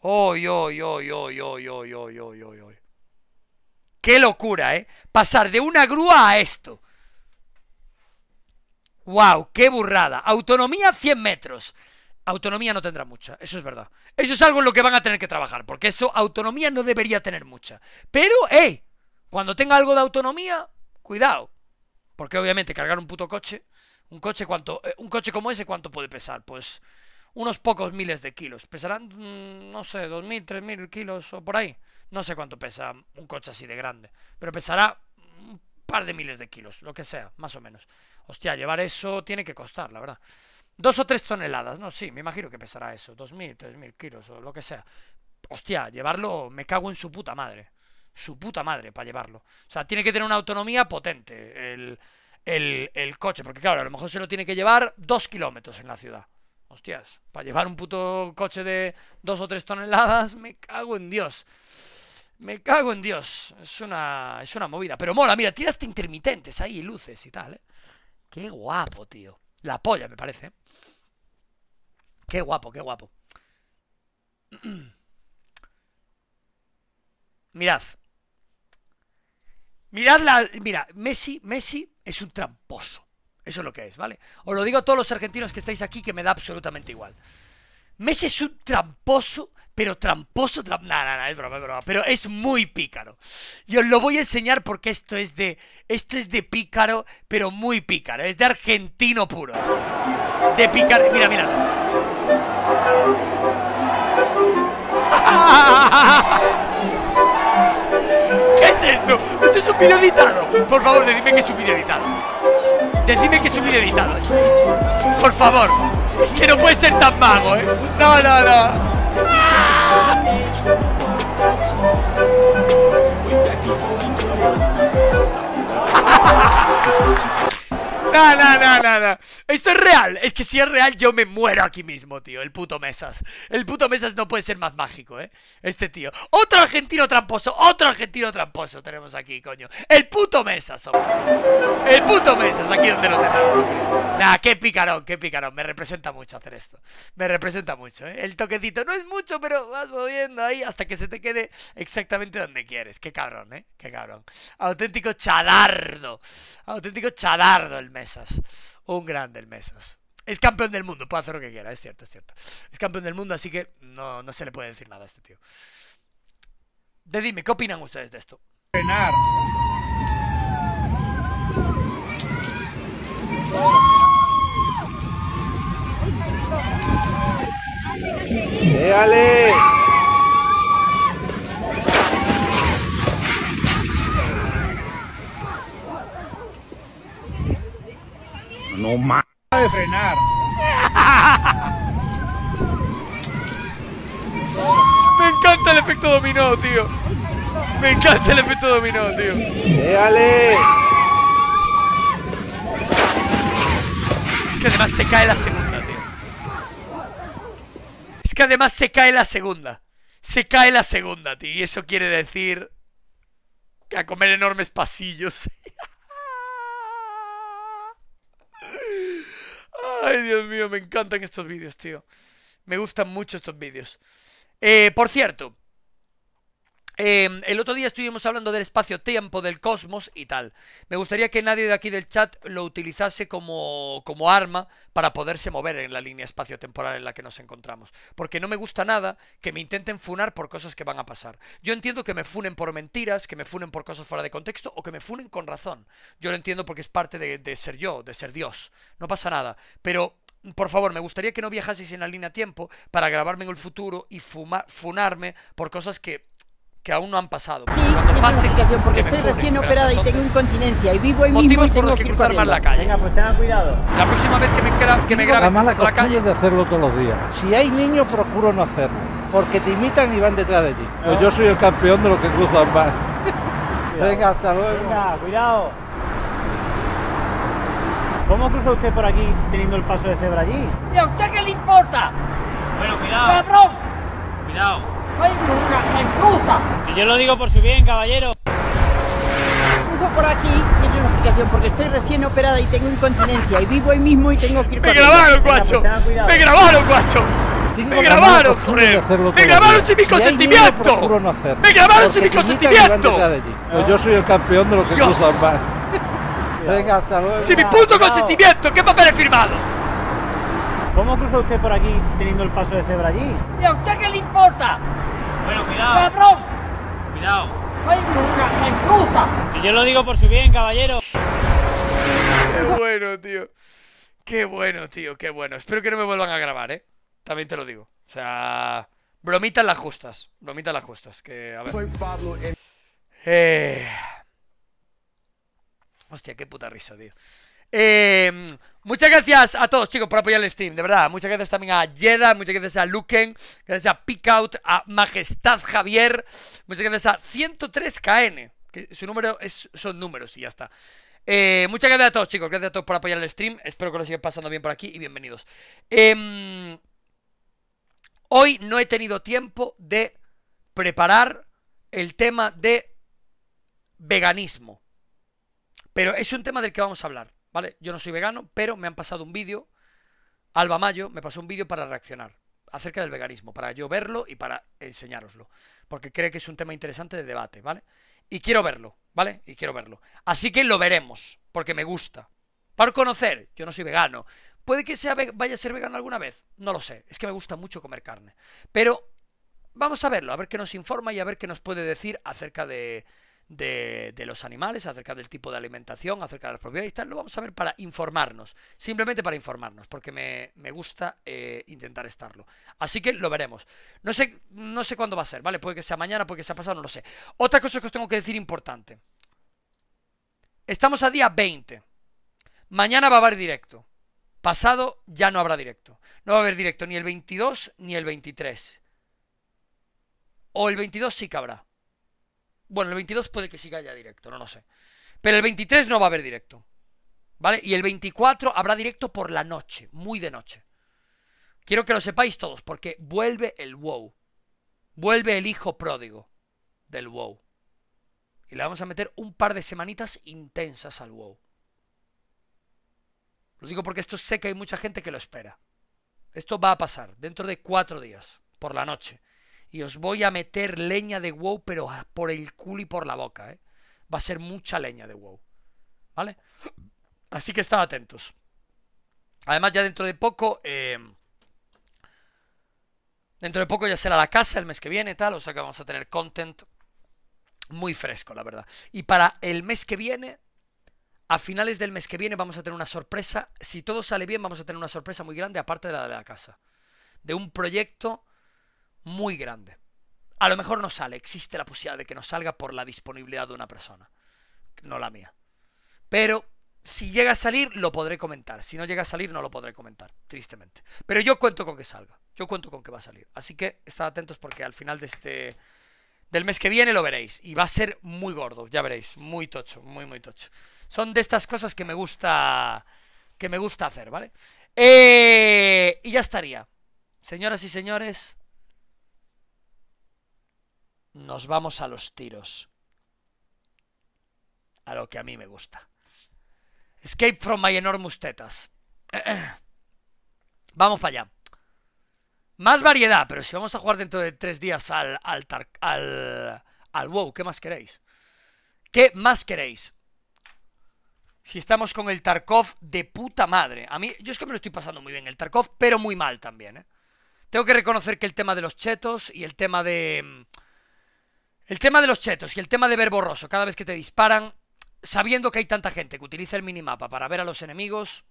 Oy, oy, oy, oy, oy, oy, oy, oy, oy, oy. Qué locura, ¿eh? Pasar de una grúa a esto. ¡Wow! ¡Qué burrada! Autonomía 100 metros. Autonomía no tendrá mucha, eso es verdad. Eso es algo en lo que van a tener que trabajar, porque eso autonomía no debería tener mucha. Pero, ¡eh! Cuando tenga algo de autonomía, cuidado. Porque obviamente cargar un puto coche, un coche cuánto, eh, un coche como ese cuánto puede pesar, pues unos pocos miles de kilos. Pesarán, mm, no sé, 2.000, 3.000 kilos o por ahí. No sé cuánto pesa un coche así de grande. Pero pesará par de miles de kilos, lo que sea, más o menos. Hostia, llevar eso tiene que costar, la verdad. Dos o tres toneladas, no, sí, me imagino que pesará eso, dos mil, tres mil kilos o lo que sea. Hostia, llevarlo, me cago en su puta madre. Su puta madre para llevarlo. O sea, tiene que tener una autonomía potente el, el, el coche, porque claro, a lo mejor se lo tiene que llevar dos kilómetros en la ciudad. Hostias, para llevar un puto coche de dos o tres toneladas, me cago en Dios. Me cago en Dios. Es una, es una movida. Pero mola, mira, tira hasta intermitentes ahí, luces y tal, ¿eh? Qué guapo, tío. La polla, me parece. Qué guapo, qué guapo. Mirad. Mirad la. Mira, Messi, Messi es un tramposo. Eso es lo que es, ¿vale? Os lo digo a todos los argentinos que estáis aquí que me da absolutamente igual. Messi es un tramposo pero tramposo, tramposo. nada, nada, es broma, es broma, pero es muy pícaro. Y os lo voy a enseñar porque esto es de, esto es de pícaro, pero muy pícaro, es de argentino puro. De pícaro, mira, mira. ¿Qué es esto? Esto es un video editado. Por favor, decidme que es un video editado. Decime que es un Por favor. Es que no puede ser tan mago, ¿eh? No, no, no. Esto es real. Es que si es real, yo me muero aquí mismo, tío. El puto Mesas. El puto Mesas no puede ser más mágico, ¿eh? Este tío. Otro argentino tramposo. Otro argentino tramposo tenemos aquí, coño. El puto Mesas, El puto Mesas. Aquí donde lo tenemos Nah, qué picarón, qué picarón. Me representa mucho hacer esto. Me representa mucho, ¿eh? El toquecito. No es mucho, pero vas moviendo ahí hasta que se te quede exactamente donde quieres. Qué cabrón, ¿eh? Qué cabrón. Auténtico chalardo. Auténtico chalardo el Mesas. Un grande el Mesas. Es campeón del mundo, puede hacer lo que quiera, es cierto, es cierto. Es campeón del mundo, así que no, no se le puede decir nada a este tío. De dime, ¿qué opinan ustedes de esto? No más. De frenar. Me encanta el efecto dominó, tío. Me encanta el efecto dominó, tío. Es que además se cae la segunda, tío. Es que además se cae la segunda. Se cae la segunda, tío. Y eso quiere decir... Que a comer enormes pasillos. Ay, Dios mío, me encantan estos vídeos, tío. Me gustan mucho estos vídeos. Eh, por cierto, Em, el otro día estuvimos hablando del espacio-tiempo, del cosmos y tal. Me gustaría que nadie de aquí del chat lo utilizase como, como arma para poderse mover en la línea espacio-temporal en la que nos encontramos. Porque no me gusta nada que me intenten funar por cosas que van a pasar. Yo entiendo que me funen por mentiras, que me funen por cosas fuera de contexto o que me funen con razón. Yo lo entiendo porque es parte de, ser yo, de ser Dios. No pasa nada. Pero por favor, me gustaría que no viajaseis en la línea tiempo para grabarme en el futuro y funarme por cosas que que aún no han pasado. Sí, cuando pasen, que estoy recién operada y tengo incontinencia y vivo ahí mismo Motivos por los que cruzar más la calle. Venga, pues tengan cuidado. La próxima vez que me, que me graben la, la calle... de hacerlo todos los días. Si hay niños, procuro no hacerlo, porque te imitan y van detrás de ti. Pues yo soy el campeón de los que cruzan más. Venga, hasta luego. Venga, cuidado. ¿Cómo cruza usted por aquí teniendo el paso de cebra allí? a usted qué le importa? Bueno, cuidado. Cuidado. Si yo lo digo por su bien, caballero. Puso por aquí, tiene una explicación, porque estoy recién operada y tengo incontinencia y vivo ahí mismo y tengo que ir ¡Me grabaron, guacho! ¡Me grabaron, guacho! ¡Me grabaron, joder! ¡Me grabaron sin mi consentimiento! ¡Me grabaron sin mi consentimiento! Pues yo soy el campeón de los que cruzan más. ¡Sin mi puto consentimiento! ¿Qué papel he firmado? ¿Cómo cruza usted por aquí teniendo el paso de cebra allí? Ya a usted qué le importa? Bueno, cuidado. ¡Cabrón! Cuidado. ¡Hay nunca! se cruza! Si yo lo digo por su bien, caballero. Qué bueno, tío. Qué bueno, tío, qué bueno. Espero que no me vuelvan a grabar, ¿eh? También te lo digo. O sea, bromitas las justas. Bromitas las justas. Que, a ver. Soy Pablo. Eh... Hostia, qué puta risa, tío. Eh... Muchas gracias a todos, chicos, por apoyar el stream, de verdad. Muchas gracias también a Jeda, muchas gracias a Luken, gracias a Pickout, a Majestad Javier, muchas gracias a 103KN, que su número es, son números y ya está. Eh, muchas gracias a todos, chicos, gracias a todos por apoyar el stream. Espero que lo sigan pasando bien por aquí y bienvenidos. Em, hoy no he tenido tiempo de preparar el tema de veganismo, pero es un tema del que vamos a hablar. Yo no soy vegano, pero me han pasado un vídeo, Alba Mayo me pasó un vídeo para reaccionar acerca del veganismo, para yo verlo y para enseñároslo, porque cree que es un tema interesante de debate, ¿vale? Y quiero verlo, ¿vale? Y quiero verlo. Así que lo veremos, porque me gusta. Para conocer, yo no soy vegano. ¿Puede que sea, vaya a ser vegano alguna vez? No lo sé, es que me gusta mucho comer carne. Pero vamos a verlo, a ver qué nos informa y a ver qué nos puede decir acerca de, de, los animales, acerca del tipo de alimentación, acerca de las propiedades y tal. Lo vamos a ver para informarnos, simplemente para informarnos, porque me, gusta eh, intentar estarlo. Así que lo veremos. No sé, no sé cuándo va a ser, ¿vale? Puede que sea mañana, puede que sea pasado, no lo sé. Otra cosa que os tengo que decir importante. Estamos a día 20. Mañana va a haber directo. Pasado ya no habrá directo. No va a haber directo ni el 22 ni el 23. O el 22 sí que habrá. Bueno, el 22 puede que siga ya directo, no lo sé. Pero el 23 no va a haber directo. ¿Vale? Y el 24 habrá directo por la noche, muy de noche. Quiero que lo sepáis todos, porque vuelve el WoW. Vuelve el hijo pródigo del WoW. Y le vamos a meter un par de semanitas intensas al WoW. Lo digo porque esto sé que hay mucha gente que lo espera. Esto va a pasar dentro de cuatro días, por la noche y os voy a meter leña de WoW, pero por el culo y por la boca, ¿eh? Va a ser mucha leña de WoW, ¿vale? Así que estad atentos. Además, ya dentro de poco, eh, dentro de poco ya será la casa el mes que viene, tal, o sea que vamos a tener content muy fresco, la verdad. Y para el mes que viene, a finales del mes que viene vamos a tener una sorpresa. Si todo sale bien, vamos a tener una sorpresa muy grande, aparte de la de la casa. De un proyecto muy grande. A lo mejor no sale, existe la posibilidad de que no salga por la disponibilidad de una persona, no la mía. Pero si llega a salir, lo podré comentar. Si no llega a salir, no lo podré comentar, tristemente. Pero yo cuento con que salga, yo cuento con que va a salir. Así que estad atentos porque al final de este... Del mes que viene lo veréis. Y va a ser muy gordo, ya veréis. Muy tocho, muy, muy tocho. Son de estas cosas que me gusta. Que me gusta hacer, ¿vale? Eh, y ya estaría. Señoras y señores nos vamos a los tiros. A lo que a mí me gusta. Escape from my enormous tetas. vamos para allá. Más variedad, pero si vamos a jugar dentro de tres días al, al, al, al WoW, ¿qué más queréis? ¿Qué más queréis? Si estamos con el Tarkov de puta madre. A mí, yo es que me lo estoy pasando muy bien el Tarkov, pero muy mal también, ¿eh? Tengo que reconocer que el tema de los chetos y el tema de, mm, el tema de los chetos y el tema de ver borroso cada vez que te disparan, sabiendo que hay tanta gente que utiliza el minimapa para ver a los enemigos,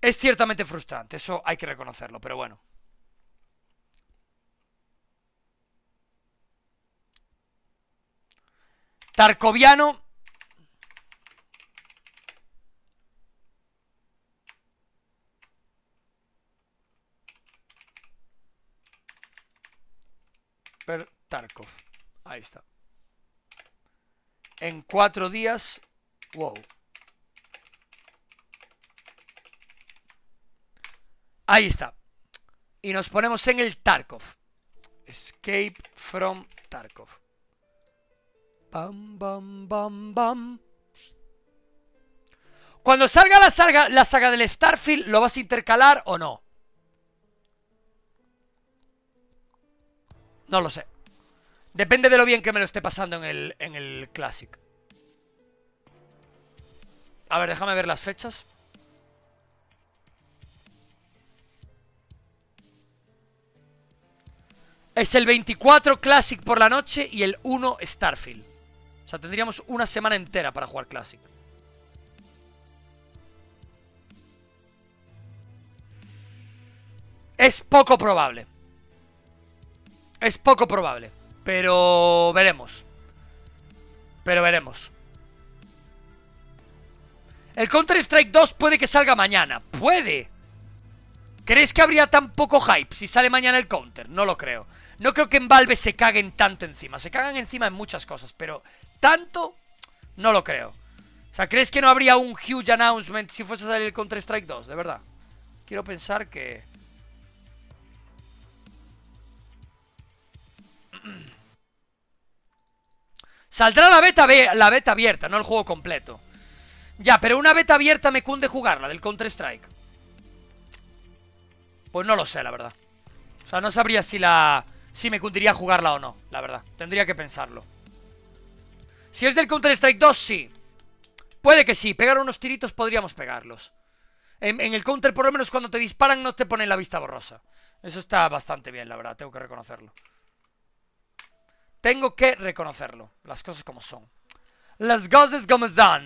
es ciertamente frustrante, eso hay que reconocerlo, pero bueno. Tarkoviano Per Tarkov Ahí está. En cuatro días, wow. Ahí está. Y nos ponemos en el Tarkov. Escape from Tarkov. Bam, bam, bam, bam. Cuando salga la, saga, la saga del Starfield, ¿lo vas a intercalar o no? No lo sé. Depende de lo bien que me lo esté pasando en el, en Classic. A ver, déjame ver las fechas. Es el 24 Classic por la noche y el 1 Starfield. O sea, tendríamos una semana entera para jugar Classic. Es poco probable. Es poco probable. Pero veremos. Pero veremos. El Counter-Strike 2 puede que salga mañana. ¡Puede! ¿Crees que habría tan poco hype si sale mañana el Counter? No lo creo. No creo que en Valve se caguen tanto encima. Se cagan encima en muchas cosas, pero tanto no lo creo. O sea, ¿crees que no habría un huge announcement si fuese a salir el Counter-Strike 2? De verdad. Quiero pensar que... Saldrá la beta, la beta abierta, no el juego completo. Ya, pero una beta abierta me cunde jugarla, del Counter-Strike. Pues no lo sé, la verdad. O sea, no sabría si la... Si me cundiría jugarla o no, la verdad. Tendría que pensarlo. Si es del Counter-Strike 2, sí. Puede que sí. Pegar unos tiritos podríamos pegarlos. en, el Counter, por lo menos, cuando te disparan no te ponen la vista borrosa. Eso está bastante bien, la verdad. Tengo que reconocerlo. Tengo que reconocerlo, las cosas como son. Las cosas como son.